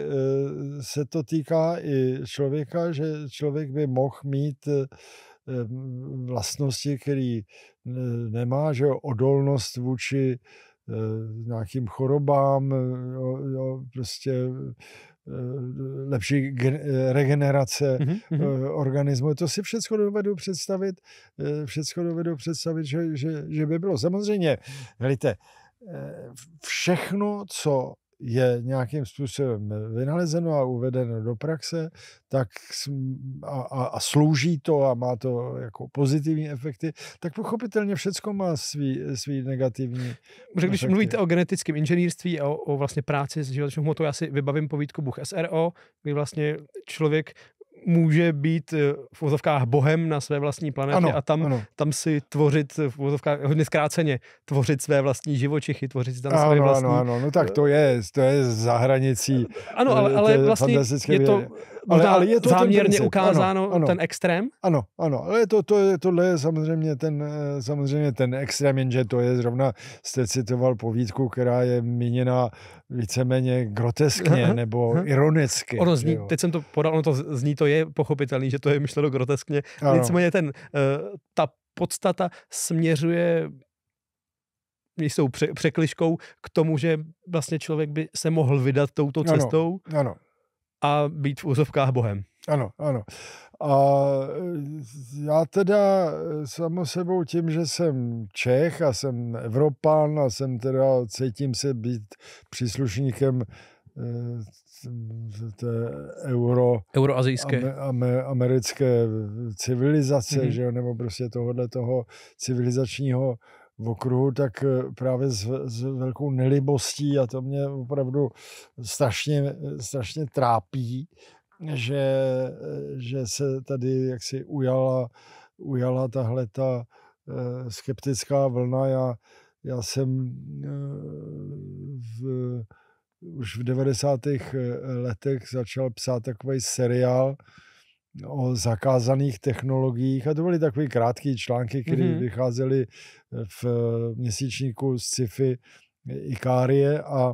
se to týká i člověka, že člověk by mohl mít vlastnosti, který nemá, že odolnost vůči nějakým chorobám, jo, jo, prostě Eh, lepší eh, regenerace mm-hmm. organismu. To si všechno dovedu představit, všechno dovedu představit, že, že, že by bylo. Samozřejmě, hledajte, všechno, co je nějakým způsobem vynalezeno a uvedeno do praxe, tak a, a, a slouží to a má to jako pozitivní efekty, tak pochopitelně všechno má svý, svý negativní Protože když efekty. mluvíte o genetickém inženýrství a o, o vlastně práci s životečnou hmotou, já si vybavím povídku Bůh SRO, kdy vlastně člověk může být eh, v vozovkách bohem na své vlastní planetě ano, a tam, ano. tam si tvořit eh, v vozovkách hodně zkráceně, tvořit své vlastní živočichy, tvořit si tam své vlastní... Ano, ano, no tak to je, to je za hranicí Ano, eh, ale, ale vlastně je to, ale, ale je to záměrně ten ukázáno ano, ano, ten extrém? Ano, ano, ale to, to je, tohle je samozřejmě ten, eh, samozřejmě ten extrém, jenže to je zrovna, jste citoval povídku, která je míněna víceméně groteskně nebo uh-huh. ironicky. Ono zní, teď jsem to podal, ono to zní, to je pochopitelný, že to je myšleno groteskně, ano. nicméně ten, eh, ta podstata směřuje jsou překliškou k tomu, že vlastně člověk by se mohl vydat touto cestou. Ano, ano a být v úzovkách Bohem. Ano, ano. A e, já teda e, samo sebou tím, že jsem Čech a jsem Evropan a jsem teda, cítím se být příslušníkem e, té euro, euroazijské americké civilizace, mm-hmm. že jo, nebo prostě tohohle toho civilizačního v okruhu, tak eh, právě s, s velkou nelibostí a to mě opravdu strašně, eh, strašně trápí, že, eh, že se tady jaksi ujala, ujala tahle ta skeptická vlna. Já, já jsem v, už v 90. letech začal psát takový seriál, o zakázaných technologiích a to byly takové krátké články, které mm-hmm. vycházely eh, v eh, měsíčníku z sci-fi eh, Ikárie a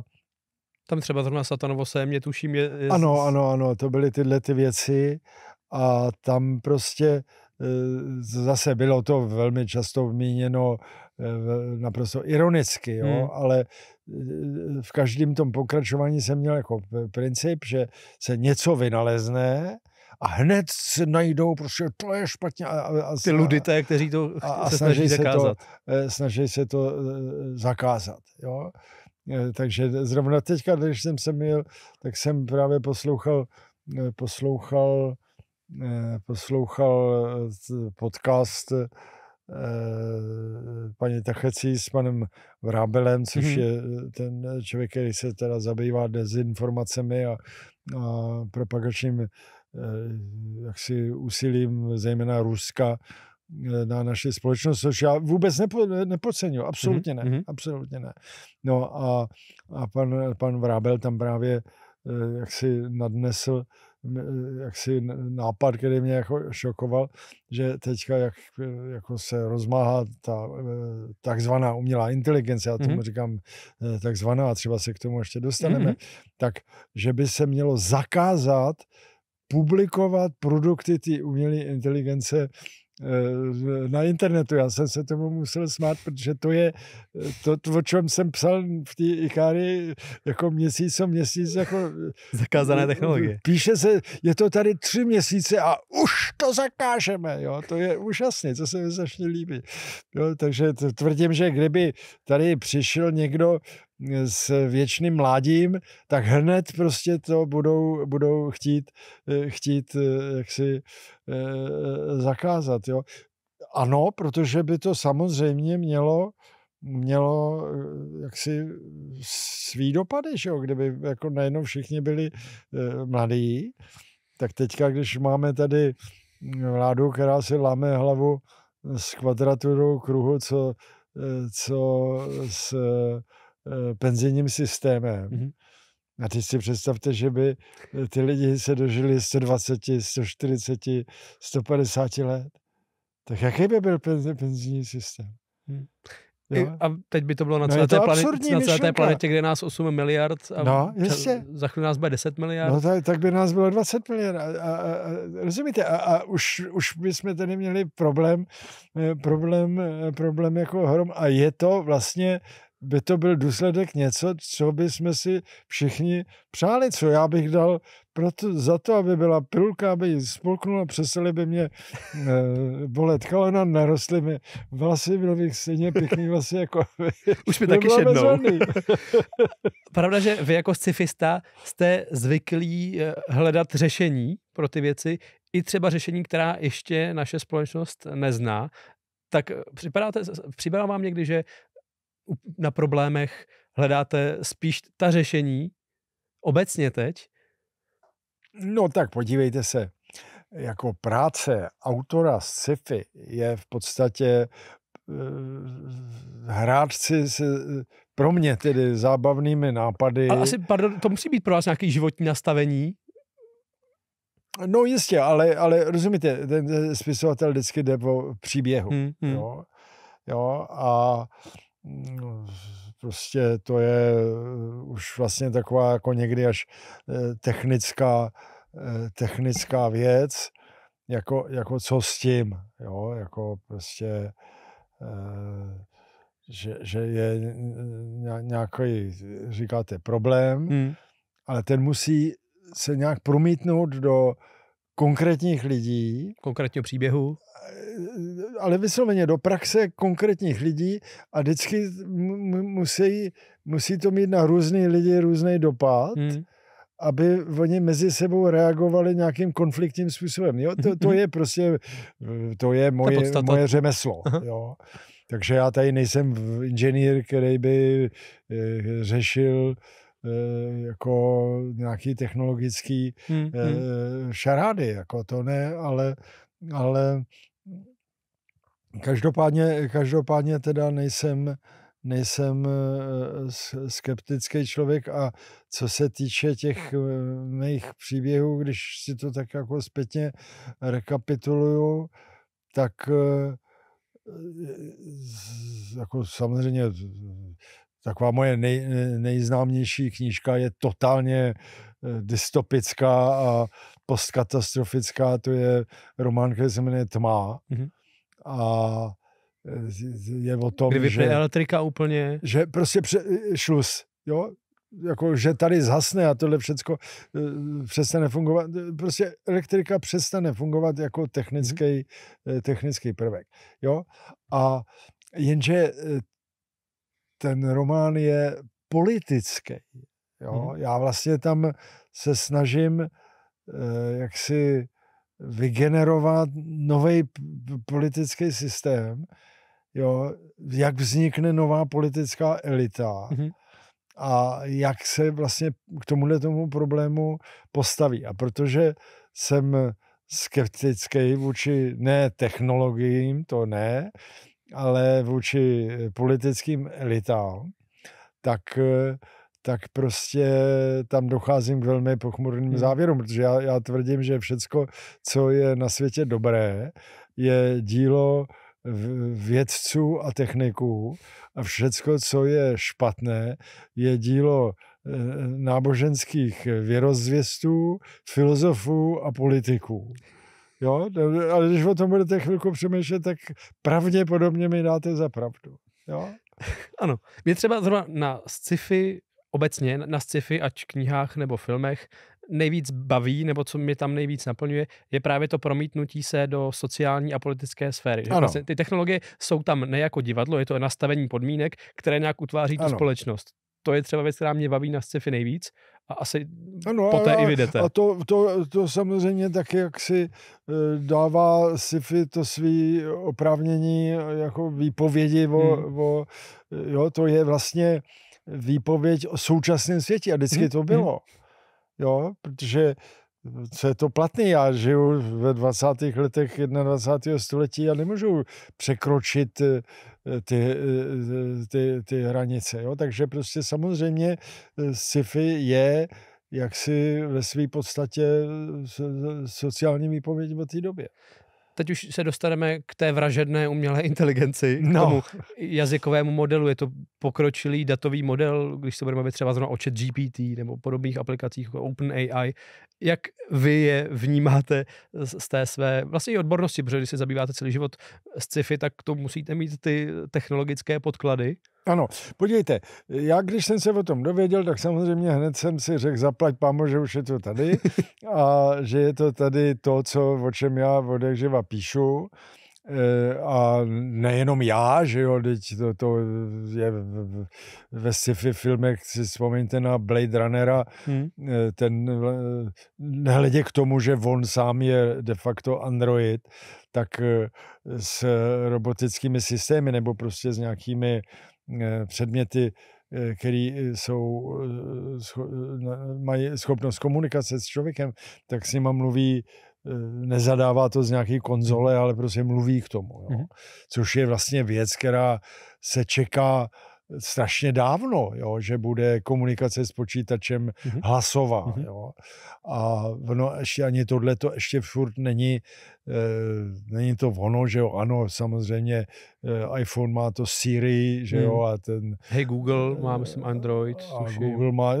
tam třeba zrovna Satanovo mě tuším, je, je... Ano, ano, ano, to byly tyhle ty věci a tam prostě zase bylo to velmi často míněno naprosto ironicky, jo, hmm. ale v každém tom pokračování jsem měl jako princip, že se něco vynalezne, a hned se najdou, prostě to je špatně. A, a, a, Ty ludité, kteří to a, a se snaží, snaží zakázat. to, eh, snaží se to eh, zakázat. Jo? Eh, takže zrovna teďka, když jsem se měl, tak jsem právě poslouchal, poslouchal, poslouchal podcast paní Tachecí s panem Vrábelem, což mm-hmm. je ten člověk, který se teda zabývá dezinformacemi a, a propagačním Eh, jaksi úsilím zejména Ruska eh, na naši společnost, což já vůbec nepo, nepodceňuji, absolutně mhm, ne, mm-hmm. absolutně ne. No a, a pan, pan Vrábel tam právě eh, jak si nadnesl jaksi nápad, který mě jako šokoval, že teďka jak jako se rozmáhá ta takzvaná umělá inteligence, já tomu mm-hmm. říkám takzvaná, třeba se k tomu ještě dostaneme, mm-hmm. tak, že by se mělo zakázat uh, publikovat produkty ty umělé inteligence eh, na internetu. Já jsem se tomu musel smát, protože to je eh, to, o čem jsem psal v té ikari jako měsíc o měsíc. Jako, eh, Zakázané technologie. Píše se, je to tady tři měsíce a už to zakážeme. Jo? To je úžasné, co se mi začne líbí. Jo? Takže tvrdím, že kdyby tady přišel někdo s věčným mládím, tak hned prostě to budou, budou chtít, eh, chtít eh, jaksi eh, zakázat. Jo. Ano, protože by to samozřejmě mělo mělo jaksi svý dopady, že jo? kdyby jako najednou všichni byli mladí, tak teďka, když máme tady vládu, která si láme hlavu s kvadraturou kruhu, co, co s Eh, penzijním systémem. Mm-hmm. A teď si představte, že by eh, ty lidi se dožili 120, 140, 150 let. Tak jaký by byl penzijní systém? Hmm. A teď by to bylo na no, celé, no té, planetě, na celé té planetě, kde nás 8 miliard a no, jistě. za chvíli nás bude 10 miliard. No tak, tak by nás bylo 20 miliard. A, a, a, rozumíte? A, a už, už bychom tady měli problém, eh, problém, problém jako hrom. A je to vlastně by to byl důsledek něco, co by jsme si všichni přáli, co já bych dal proto, za to, aby byla pilulka, aby ji spolknula, přesely by mě e, bolet kolena, narostly mi vlasy byl bych stejně pěkný vlasy jako vy. [LAUGHS] Už mi taky šednou. [LAUGHS] Pravda, že vy jako scifista jste zvyklí eh, hledat řešení pro ty věci, i třeba řešení, která ještě naše společnost nezná tak eh, připadáte, připadá vám někdy, že na problémech hledáte spíš ta řešení obecně teď? No tak podívejte se, jako práce autora sci-fi je v podstatě eh, hráčci se pro mě tedy zábavnými nápady. Ale asi, pardon, to musí být pro vás nějaké životní nastavení? No jistě, ale, ale rozumíte, ten eh, spisovatel vždycky jde po příběhu. Hmm, hmm. Jo? Jo, a No, prostě to je eh, už vlastně taková jako někdy až eh, technická, eh, technická věc, jako, jako co s tím, jo, jako prostě že, že je nějaký, říkáte, problém, hmm. ale ten musí se nějak promítnout do konkrétních lidí. Konkrétního příběhu ale vysloveně do praxe konkrétních lidí a vždycky musí, musí to mít na různý lidi různý dopad. Hmm aby oni mezi sebou reagovali nějakým konfliktním způsobem. Jo, to, to je prostě, to je moje, moje řemeslo. Jo. Takže já tady nejsem inženýr, který by eh, řešil eh, jako nějaký technologický hmm, eh, hmm. šarády, jako to ne, ale, ale Každopádně, každopádně teda nejsem, nejsem eh, skeptický člověk a co se týče těch eh, mých příběhů, když si to tak jako zpětně rekapituluju, tak eh, jako samozřejmě taková moje nej, nejznámější knížka je totálně dystopická a postkatastrofická, to je román, který se jmenuje Tma. Mm-hmm. A eh, je o tom, Kdyby že... elektrika úplně... Že prostě pře- eh, šlus, jo? Jako, že tady zhasne a tohle všecko eh, přestane fungovat. Prostě elektrika přestane fungovat jako technický, mm-hmm. technický prvek, jo? A jenže ten román je politický, jo? Mm-hmm. Já vlastně tam se snažím Eh, jak si vygenerovat nový politický systém, jo, jak vznikne nová politická elita mm-hmm. a jak se vlastně k tomuhle tomu problému postaví. A protože jsem skeptický vůči ne technologiím, to ne, ale vůči eh, politickým elitám, tak eh, tak prostě tam docházím k velmi pochmurným hmm. závěrům, protože já, já tvrdím, že všecko, co je na světě dobré, je dílo vědců a techniků a všecko, co je špatné, je dílo eh, náboženských věrozvěstů, filozofů a politiků. Jo? Ale když o tom budete chvilku přemýšlet, tak pravděpodobně mi dáte za pravdu. Jo? [LAUGHS] Ano. Mě třeba zrovna na sci-fi obecně na sci-fi, ať knihách nebo filmech, nejvíc baví, nebo co mě tam nejvíc naplňuje, je právě to promítnutí se do sociální a politické sféry. Že? Vlastně ty technologie jsou tam ne jako divadlo, je to nastavení podmínek, které nějak utváří ano. tu společnost. To je třeba věc, která mě baví na sci-fi nejvíc a asi ano, poté a, i vidíte. A to, to, to samozřejmě taky, jak si eh, dává sci-fi to svý oprávnění eh, jako výpovědi hmm. o, o jo, to je vlastně výpověď o současném světě a vždycky mhm, to mhm. bylo. Jo, protože co je to platný, já žiju ve 20. letech 21. století a nemůžu překročit eh, ty, eh, ty, ty hranice. Jo? Takže prostě samozřejmě eh, sci-fi je jaksi ve své podstatě sociální výpověď o té době teď už se dostaneme k té vražedné umělé inteligenci, no. k tomu jazykovému modelu. Je to pokročilý datový model, když se budeme bavit třeba zrovna o chat GPT nebo podobných aplikacích jako OpenAI. Jak vy je vnímáte z té své vlastně i odbornosti, protože když se zabýváte celý život s sci-fi, tak to musíte mít ty technologické podklady. Ano, podívejte, já když jsem se o tom dověděl, tak samozřejmě hned jsem si řekl, zaplať pámo, že už je to tady a že je to tady to, co, o čem já odehřeva píšu. E, a nejenom já, že jo, teď to, to je ve sci-fi filmech, si vzpomeňte na Blade Runnera, hmm. Eh, ten, eh, nehledě k tomu, že on sám je de facto android, tak s robotickými systémy nebo prostě s nějakými Eh, předměty, eh, které eh, jsou, mají schopnost komunikace s člověkem, tak s nima mluví nezadává to z nějaké konzole, mhm. ale prostě mluví k tomu. Jo. Mhm. Což je vlastně věc, která se čeká strašně dávno, jo, že bude komunikace s počítačem mm-hmm. hlasová. Mm-hmm. Jo. A no, ještě ani tohle to ještě furt není, e, není to ono, že jo, ano, samozřejmě Eh, iPhone má to Siri, že jo, hmm. a ten... Hey Google má, eh, myslím, Android, a Google má,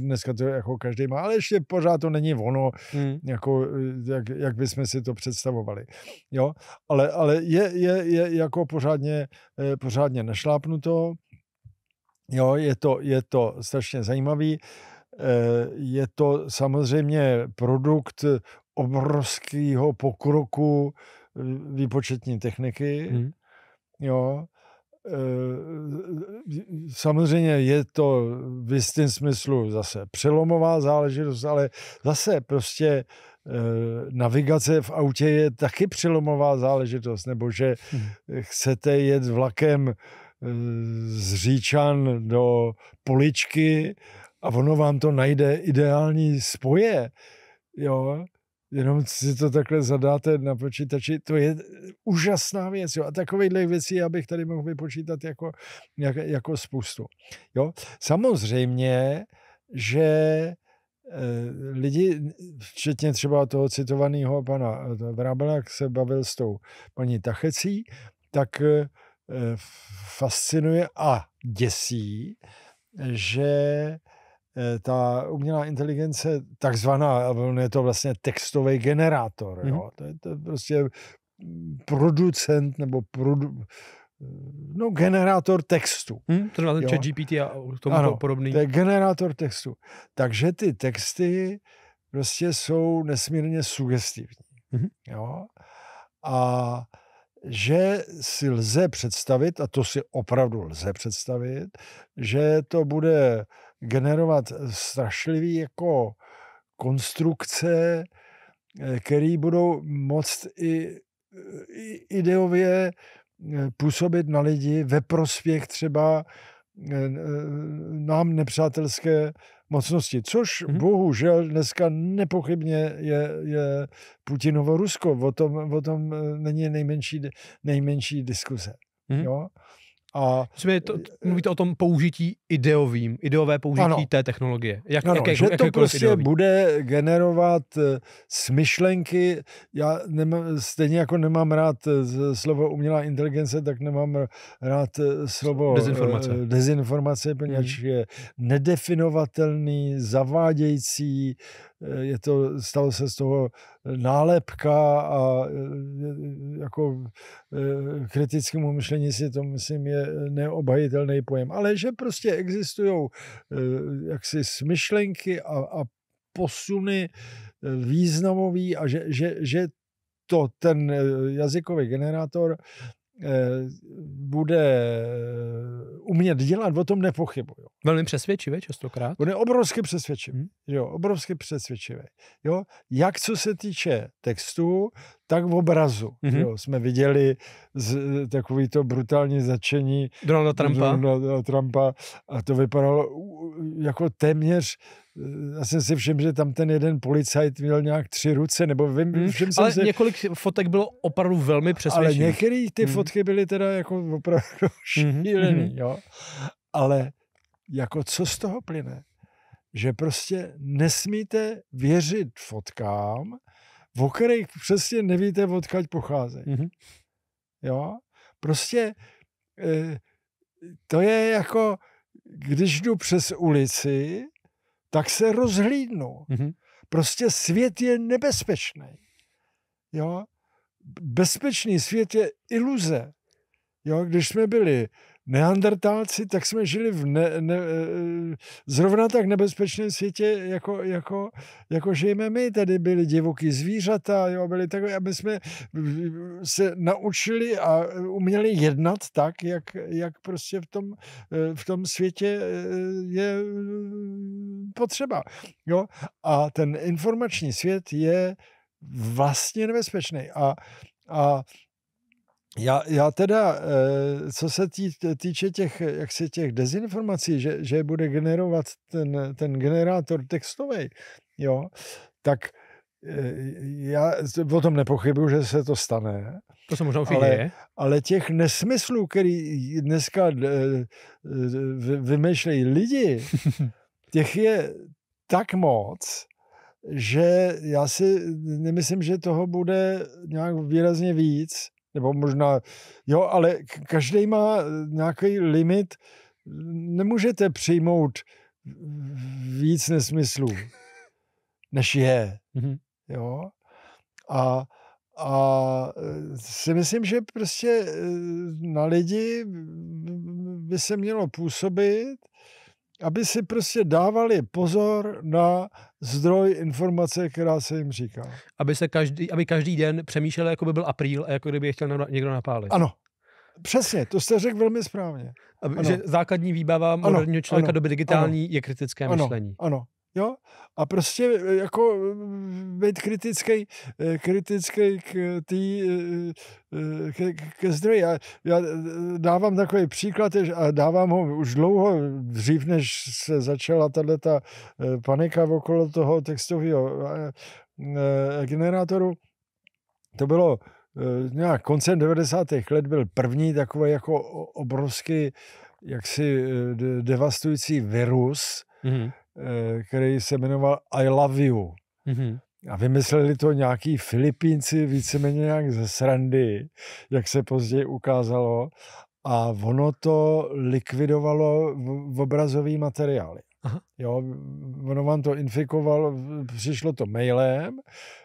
dneska to jako každý má, ale ještě pořád to není ono, hmm. jako, eh, jak, jak bychom si to představovali, jo, ale, ale je, je, je jako pořádně, pořádně našlápnuto, jo, je to, je to strašně zajímavý, je to samozřejmě produkt obrovského pokroku, výpočetní techniky. Hmm. Jo. Eh, samozřejmě je to v jistém smyslu zase přelomová záležitost, ale zase prostě eh, navigace v autě je taky přelomová záležitost, nebo že hmm. chcete jet vlakem eh, z Říčan do Poličky a ono vám to najde ideální spoje. Jo? jenom si to takhle zadáte na počítači, to je eh, úžasná věc. Jo. A takovýchhle věcí já bych tady mohl vypočítat jako, jak, jako spoustu. Jo. Samozřejmě, že e, lidi, včetně třeba toho citovaného pana eh, Vrábela, jak se bavil s tou paní Tachecí, tak e, fascinuje a děsí, že Eh, ta umělá inteligence, takzvaná, on je to vlastně textový generátor, mm-hmm. jo? Mhm. To, je, to je prostě producent nebo produ, eh, no, generátor textu. Hmm, to znamená ten GPT a tomu ano, podobný. to je generátor textu. Takže ty texty prostě jsou nesmírně sugestivní. Mm-hmm. Jo? A že si lze představit, a to si opravdu lze představit, že to bude generovat strašlivý jako konstrukce, eh, které budou moct i eh, ideově eh, působit na lidi ve prospěch třeba nám nepřátelské mocnosti, což mm-hmm. bohužel dneska nepochybně je, je Putinovo Rusko. O tom, o tom není nejmenší, nejmenší diskuse. Mm-hmm. Jo? A, to, mluvíte o tom použití ideovým, ideové použití ano. té technologie. Jak, ano, jaké, že to prostě ideový. bude generovat eh, smyšlenky. Já nemám, stejně jako nemám rád eh, slovo umělá inteligence, tak nemám rád eh, slovo dezinformace, dezinformace poněvadž hmm. je nedefinovatelný, zavádějící, je to, stalo se z toho nálepka a jako kritickému myšlení si to myslím je neobhajitelný pojem. Ale že prostě existují eh, jaksi smyšlenky a, a posuny eh, významový a že, že, že to ten eh, jazykový generátor Eh, bude eh, umět dělat, o tom nepochybuju. Velmi přesvědčivý častokrát. On je obrovsky přesvědčivý. Hmm. Jo, obrovsky přesvědčivý. Jo, jak co se týče textu, tak v obrazu. hmm Jo, jsme viděli z, takový to brutální začení Donalda Trumpa. Donalda Trumpa a to vypadalo jako téměř já jsem si všiml, že tam ten jeden policajt měl nějak tři ruce, nebo vím, hmm. všem jsem Ale se... několik fotek bylo opravdu velmi přesvědčivých. Ale některé ty hmm. fotky byly teda jako opravdu [LAUGHS] hmm, hmm, šílený, hmm. jo. Ale jako co z toho plyne? Že prostě nesmíte věřit fotkám, o kterých přesně nevíte, odkaď pocházejí. Hmm. hmm. Jo? Prostě e, to je jako, když jdu přes ulici, tak se rozhlídnu. Mm-hmm. Prostě svět je nebezpečný. Jo? Bezpečný svět je iluze. Jo? Když jsme byli neandertálci, tak jsme žili v ne, ne, eh, zrovna tak nebezpečném světě, jako, jako, jako žijeme my. Tady byli divoký zvířata, jo, byli takové, aby jsme se naučili a uměli jednat tak, jak, jak prostě v tom, eh, v tom světě eh, je potřeba. Jo? A ten informační svět je vlastně nebezpečný. A, a já, já teda, eh, co se tý, týče těch, jak se těch dezinformací, že, že bude generovat ten, ten generátor textový, jo, tak eh, já o tom nepochybuju, že se to stane. To se možná už ale, Ale těch nesmyslů, který dneska eh, vymýšlejí lidi, [LAUGHS] těch je tak moc, že já si nemyslím, že toho bude nějak výrazně víc nebo možná, jo, ale každý má eh, nějaký limit. Nemůžete přijmout víc nesmyslů, než je. Mhm. Jo? A, a eh, si myslím, že prostě eh, na lidi by se mělo působit aby si prostě dávali pozor na zdroj informace, která se jim říká. Aby, se každý, aby každý den přemýšlel, jako by byl apríl a jako kdyby je chtěl někdo napálit. Ano. Přesně, to jste řekl velmi správně. Aby, že základní výbava moderního člověka ano. doby digitální ano. je kritické ano. myšlení. Ano, Jo? A prostě e, e, jako být kritický, e, kritický k tý, ke, ke zdroji. Já, já dávám takový příklad, a dávám ho už dlouho, dřív než se začala tato panika okolo toho textového generátoru. To bylo nějak koncem 90. let byl první takový jako obrovský jaksi devastující virus, mm-hmm Eh, který se jmenoval I Love You. Mm-hmm. A vymysleli to nějaký Filipínci víceméně nějak ze srandy, jak se později ukázalo. A ono to likvidovalo v obrazový materiály. Aha. Jo, ono vám to infikoval, přišlo to mailem,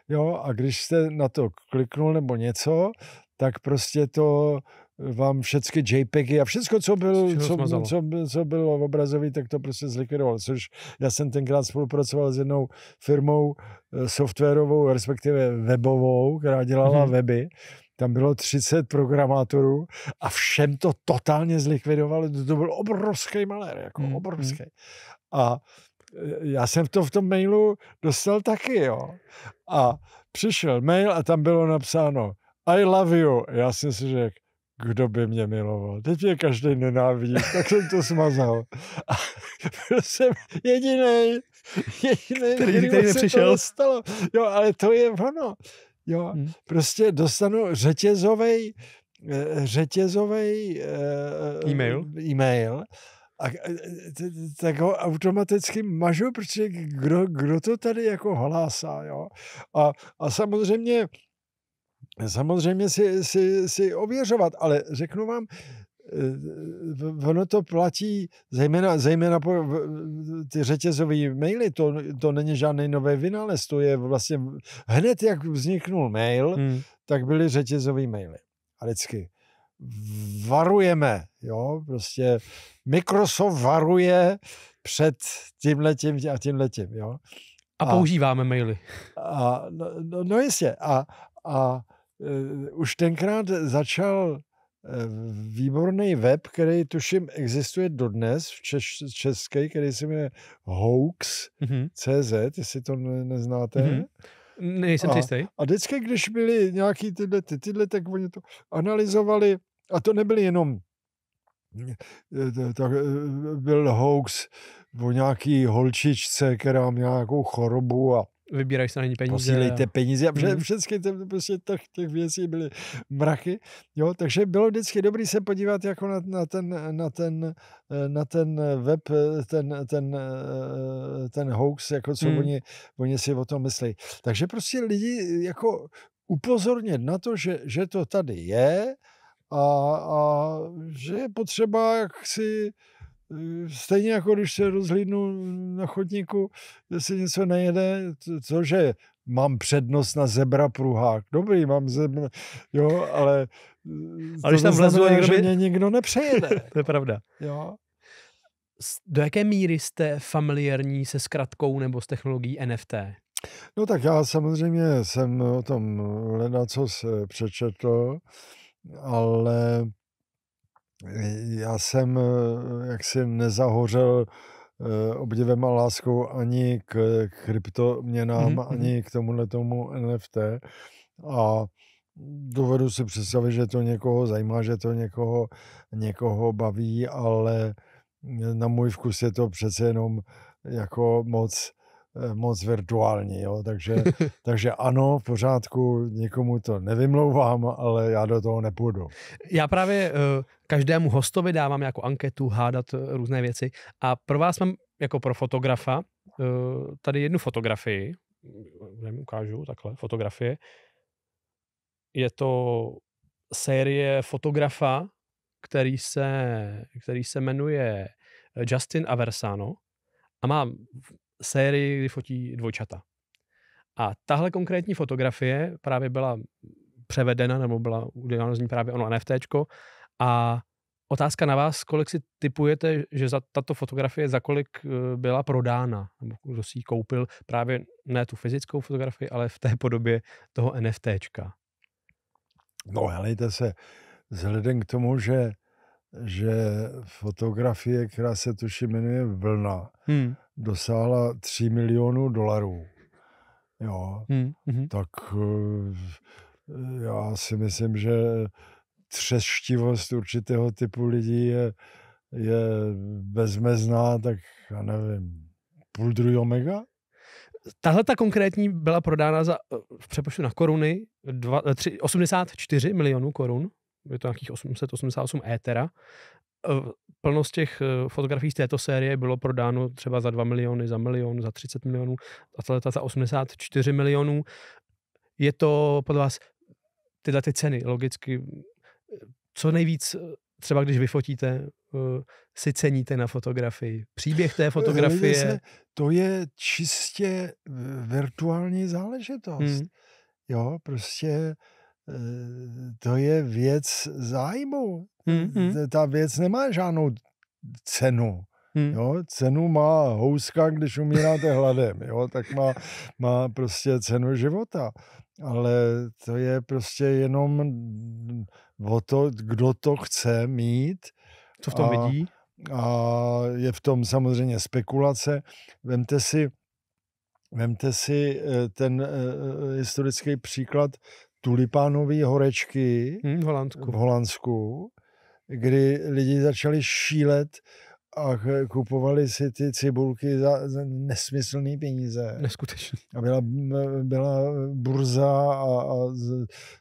jo, a když jste na to kliknul nebo něco, tak prostě to vám všechny JPEGy a všechno, co, byl, co, co, co bylo v obrazový, tak to prostě zlikvidoval. Což já jsem tenkrát spolupracoval s jednou firmou eh, softwarovou, respektive webovou, která dělala mm-hmm. weby. Tam bylo 30 programátorů a všem to totálně zlikvidovali. To, to byl obrovský malér, jako mm-hmm. obrovský. Mhm. A eh, já jsem to v tom mailu dostal taky, jo. A přišel mail a tam bylo napsáno I love you. Já jsem si řekl, kdo by mě miloval. Teď mě každý nenávidí, [LAUGHS] tak jsem to smazal. A byl jsem jediný, jediný, který, který přišel, To dostalo. Jo, ale to je ono. Jo, hmm. prostě dostanu řetězovej, eh, řetězovej eh, eh, e-mail. e-mail a, tak ho automaticky mažu, protože kdo, kdo to tady jako hlásá, jo. A, a samozřejmě samozřejmě si, si, si ověřovat, ale řeknu vám, eh, ono to platí, zejména, zejména po, ty řetězové maily, to, to není žádný nový vynález, to je vlastně hned, jak vzniknul mail, hmm. tak byly řetězové maily. A vždycky varujeme, jo, prostě Microsoft varuje před tímhletím a tímhletím, jo. A, a používáme maily. A, no, no, no jistě. A, a Eh, už tenkrát začal eh, výborný web, který tuším existuje dodnes v češ, české, který se jmenuje mhm. hoax.cz, mm-hmm. jestli to ne, neznáte. Mm-hmm. Nejsem si jistý. A vždycky, když byly nějaký tyhle, ty, tyhle, tak oni to analyzovali a to nebyly jenom eh, tak byl hoax o nějaký holčičce, která měla nějakou chorobu a vybírají se na ní peníze. Posílejte peníze, a hmm. všechny ty, prostě těch, těch věcí byly mrachy. Jo, takže bylo vždycky dobrý se podívat jako na, na, ten, na, ten, na ten web, ten, ten, ten hoax, jako co hmm. oni, oni si o tom myslí. Takže prostě lidi jako upozornit na to, že, že to tady je a, a že je potřeba jak si Stejně jako když se rozhlídnu na chodníku, jestli něco nejede, cože mám přednost na zebra pruhák. Dobrý, mám zebra, jo, ale... Ale když tam vlezu a někdo by... mě nikdo nepřejede. [LAUGHS] to je pravda. Jo. Do jaké míry jste familiární se zkratkou nebo s technologií NFT? No tak já samozřejmě jsem o tom hledat, co se eh, přečetl, ale já jsem eh, jaksi nezahořel eh, obdivem a láskou ani k kryptoměnám, mm-hmm. ani mhm. k tomuhle tomu NFT. A dovedu si představit, že to někoho zajímá, že to někoho, někoho baví, ale na můj vkus je to přece jenom jako moc Eh, moc virtuální, jo? Takže, [LAUGHS] takže ano, v pořádku, někomu to nevymlouvám, ale já do toho nepůjdu. Já právě eh, každému hostovi dávám jako anketu, hádat eh, různé věci a pro vás mám jako pro fotografa tady jednu fotografii, nevím, ukážu takhle, fotografie. Je to série fotografa, který se, který se jmenuje Justin Aversano a má sérii, kdy fotí dvojčata. A tahle konkrétní fotografie právě byla převedena nebo byla udělána z ní právě ono NFT. A otázka na vás, kolik si typujete, že za tato fotografie, za kolik eh, byla prodána, nebo kdo si ji koupil právě ne tu fyzickou fotografii, ale v té podobě toho NFT. No helejte se, vzhledem k tomu, že že fotografie, která se tuším jmenuje Vlna, hmm dosáhla 3 milionů dolarů. Jo, mm hmm. Mhm. tak eh, já si myslím, že třeštivost určitého typu lidí je, je bezmezná, tak já nevím, půl druhý omega? Tahle ta konkrétní byla prodána za, eh, v přepočtu na koruny dva, eh, tři, 84 milionů korun, je to nějakých 888 étera Eh, plnost těch eh, fotografií z této série bylo prodáno třeba za 2 miliony, za milion, za 30 milionů, a tato za 84 milionů. Je to podle vás tyhle ty ceny, logicky, co nejvíc eh, třeba když vyfotíte, si ceníte na fotografii? Příběh té fotografie? Se, to je čistě virtuální záležitost. Hmm. Jo, prostě to je věc zájmu. Mm-hmm. Ta věc nemá žádnou cenu. Hmm. Jo, cenu má houska, když umíráte hladem, jo, tak má, má prostě cenu života. Ale to je prostě jenom o to, kdo to chce mít. Co v tom a, vidí? A je v tom samozřejmě spekulace. Vemte si, vemte si eh, ten eh, eh, historický příklad tulipánové horečky hmm, v Holandsku. V Holandsku kdy lidi začali šílet a kupovali si ty cibulky za, nesmyslné peníze. Neskutečně. A byla, byla burza a, a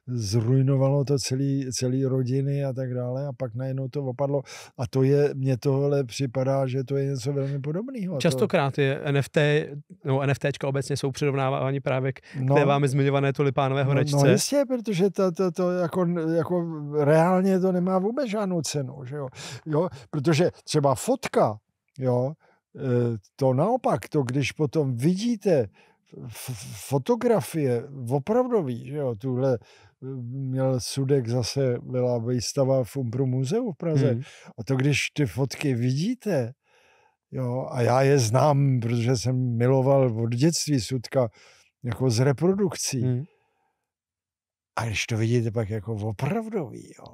zrujnovalo to celý, celý rodiny a tak dále a pak najednou to opadlo. A to je, mně tohle připadá, že to je něco velmi podobného. Častokrát to... je NFT, no NFTčka obecně jsou přirovnáváni právě k no, té vámi zmiňované tulipánové horečce. No, no jistě, protože to, to, to jako, jako reálně to nemá vůbec žádnou cenu, že jo? jo? Protože třeba fot fotka, jo, e, to naopak, to když potom vidíte fotografie opravdový, že jo, tuhle e, měl Sudek zase, byla výstava v Umbru muzeu v Praze hmm. a to když ty fotky vidíte, jo, a já je znám, protože jsem miloval od dětství Sudka jako z reprodukcí, hmm. a když to vidíte pak jako opravdový, jo,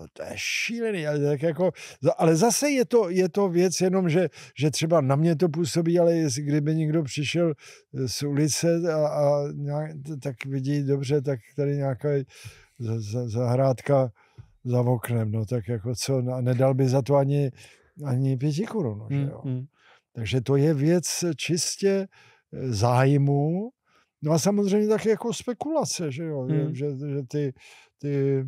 No to je šílený, ale, tak jako, ale zase je to, je to věc jenom, že, že třeba na mě to působí, ale jestli, kdyby někdo přišel eh, z ulice a, a nějak, tak vidí dobře, tak tady nějaká eh, zahrádka za oknem, no tak jako co, no a nedal by za to ani, ani pěti korun, no, že hmm, jo. Mm, mm. Takže to je věc čistě eh, zájmu, no a samozřejmě tak jako spekulace, že jo, mm. že, že ty, ty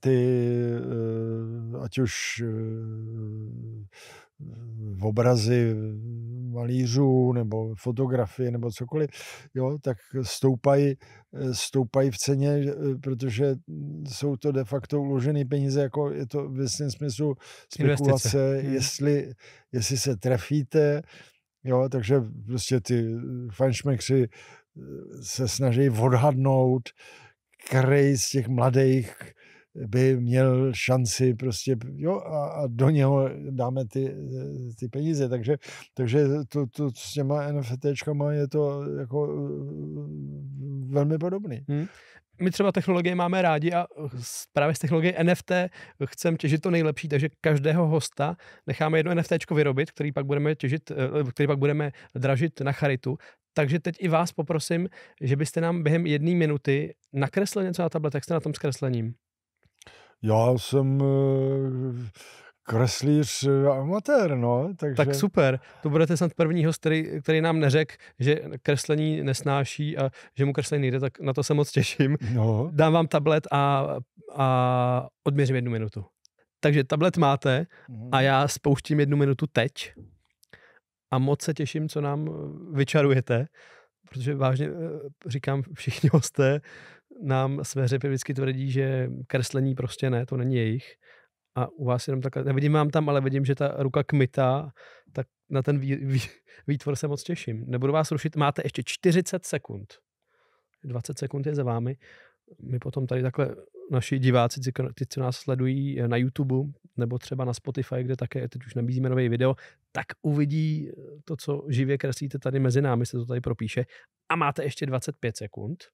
ty, eh, ať už v eh, obrazy malířů nebo fotografie nebo cokoliv, jo, tak stoupají, eh, stoupají v ceně, protože jsou to de facto uložené peníze, jako je to v jistém smyslu spekulace, hmm. jestli, jestli se trefíte, jo, takže prostě ty fanšmekři se snaží odhadnout, který z těch mladých by měl šanci prostě, jo, a, a do něho dáme ty, eh, ty peníze. Takže, takže to, to s těma NFTčkama je to eh, jako eh, velmi podobný. Hmm. My třeba technologie máme rádi a právě z technologie NFT chceme těžit to nejlepší, takže každého hosta necháme jedno NFT vyrobit, který pak budeme těžit, který pak budeme dražit na charitu. Takže teď i vás poprosím, že byste nám během jedné minuty nakreslil něco na tablet, jak jste na tom zkreslením. Já jsem eh, kreslíř eh, amatér, no. Takže... Tak super, to budete snad první host, který, který nám neřekl, že kreslení nesnáší a že mu kreslení nejde, tak na to se moc těším. No. Dám vám tablet a, a odměřím jednu minutu. Takže tablet máte mhm. a já spouštím jednu minutu teď a moc se těším, co nám eh, vyčarujete, protože vážně říkám, všichni hosté nám své řepy vždycky tvrdí, že kreslení prostě ne, to není jejich. A u vás jenom takhle, nevidím vám tam, ale vidím, že ta ruka kmitá, tak na ten vý, vý, výtvor se moc těším. Nebudu vás rušit, máte ještě 40 sekund. 20 sekund je za vámi. My potom tady takhle naši diváci, ty, co nás sledují na YouTube nebo třeba na Spotify, kde také teď už nabízíme nové video, tak uvidí to, co živě kreslíte tady mezi námi, se to tady propíše. A máte ještě 25 sekund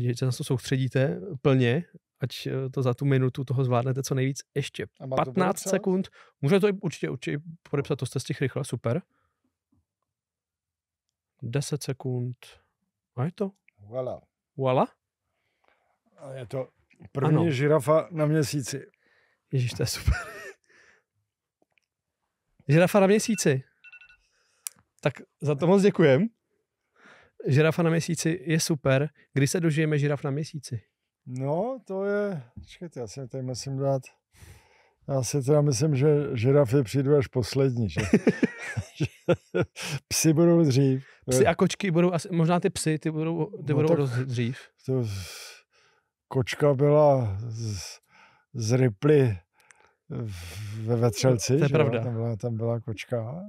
že se na to soustředíte plně, ať eh, to za tu minutu toho zvládnete co nejvíc, ještě 15 sekund, můžete to i určitě, určitě podepsat, to jste z těch rychle, super. 10 sekund, a je to. Voilà. Voilà? A je to první ano. žirafa na měsíci. Ježíš, to je super. [LAUGHS] žirafa na měsíci. Tak za to moc děkujem žirafa na měsíci je super. Kdy se dožijeme žiraf na měsíci? No, to je, čekajte, já si tady musím dát, já si teda myslím, že žirafy přijdu až poslední, že? [LAUGHS] Psi budou dřív. Psi a kočky budou, asi, možná ty psy, ty budou, ty no budou dřív. To, kočka byla z, z Ripley ve Vetřelci. To je že? pravda. Tam byla, tam byla kočka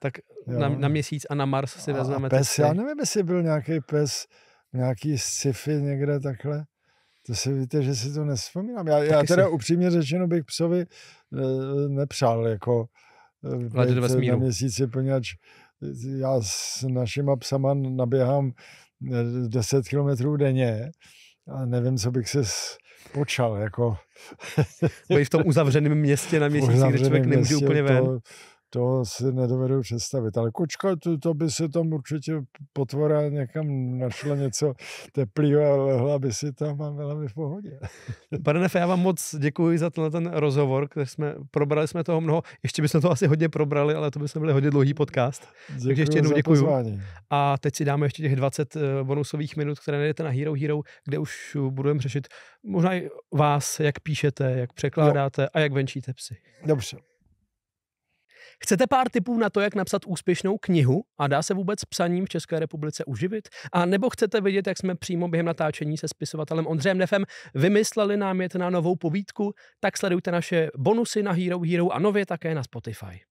tak na, na měsíc a na Mars si vezmeme. A pes, já nevím, jestli byl nějaký pes, nějaký sci-fi někde takhle. To si víte, že si to nespomínám. Já, já teda si... upřímně řečeno bych psovi eh, nepřál jako eh, na měsíci, poněvadž eh, já s našima psama naběhám 10 kilometrů denně a nevím, co bych se počal, jako... Byli v tom uzavřeném městě na měsíci, kde člověk nemůže úplně ven. To, to si nedovedu představit. Ale kočka, to, to by se tam určitě potvora někam našla něco teplého a lehla by si tam a byla by v pohodě. [LAUGHS] Pane Nefe, já vám moc děkuji za tenhle ten rozhovor, který jsme, probrali jsme toho mnoho, ještě bychom to asi hodně probrali, ale to by byli hodně dlouhý podcast. Děkuji Takže ještě jednou děkuji. A teď si dáme ještě těch 20 eh, bonusových minut, které najdete na Hero Hero, kde už budeme řešit možná i vás, jak píšete, jak překládáte jo. a jak venčíte psy. Dobře. Chcete pár tipů na to, jak napsat úspěšnou knihu a dá se vůbec psaním v České republice uživit? A nebo chcete vidět, jak jsme přímo během natáčení se spisovatelem Ondřejem Nefem vymysleli námět na novou povídku? Tak sledujte naše bonusy na Hero Hero a nově také na Spotify.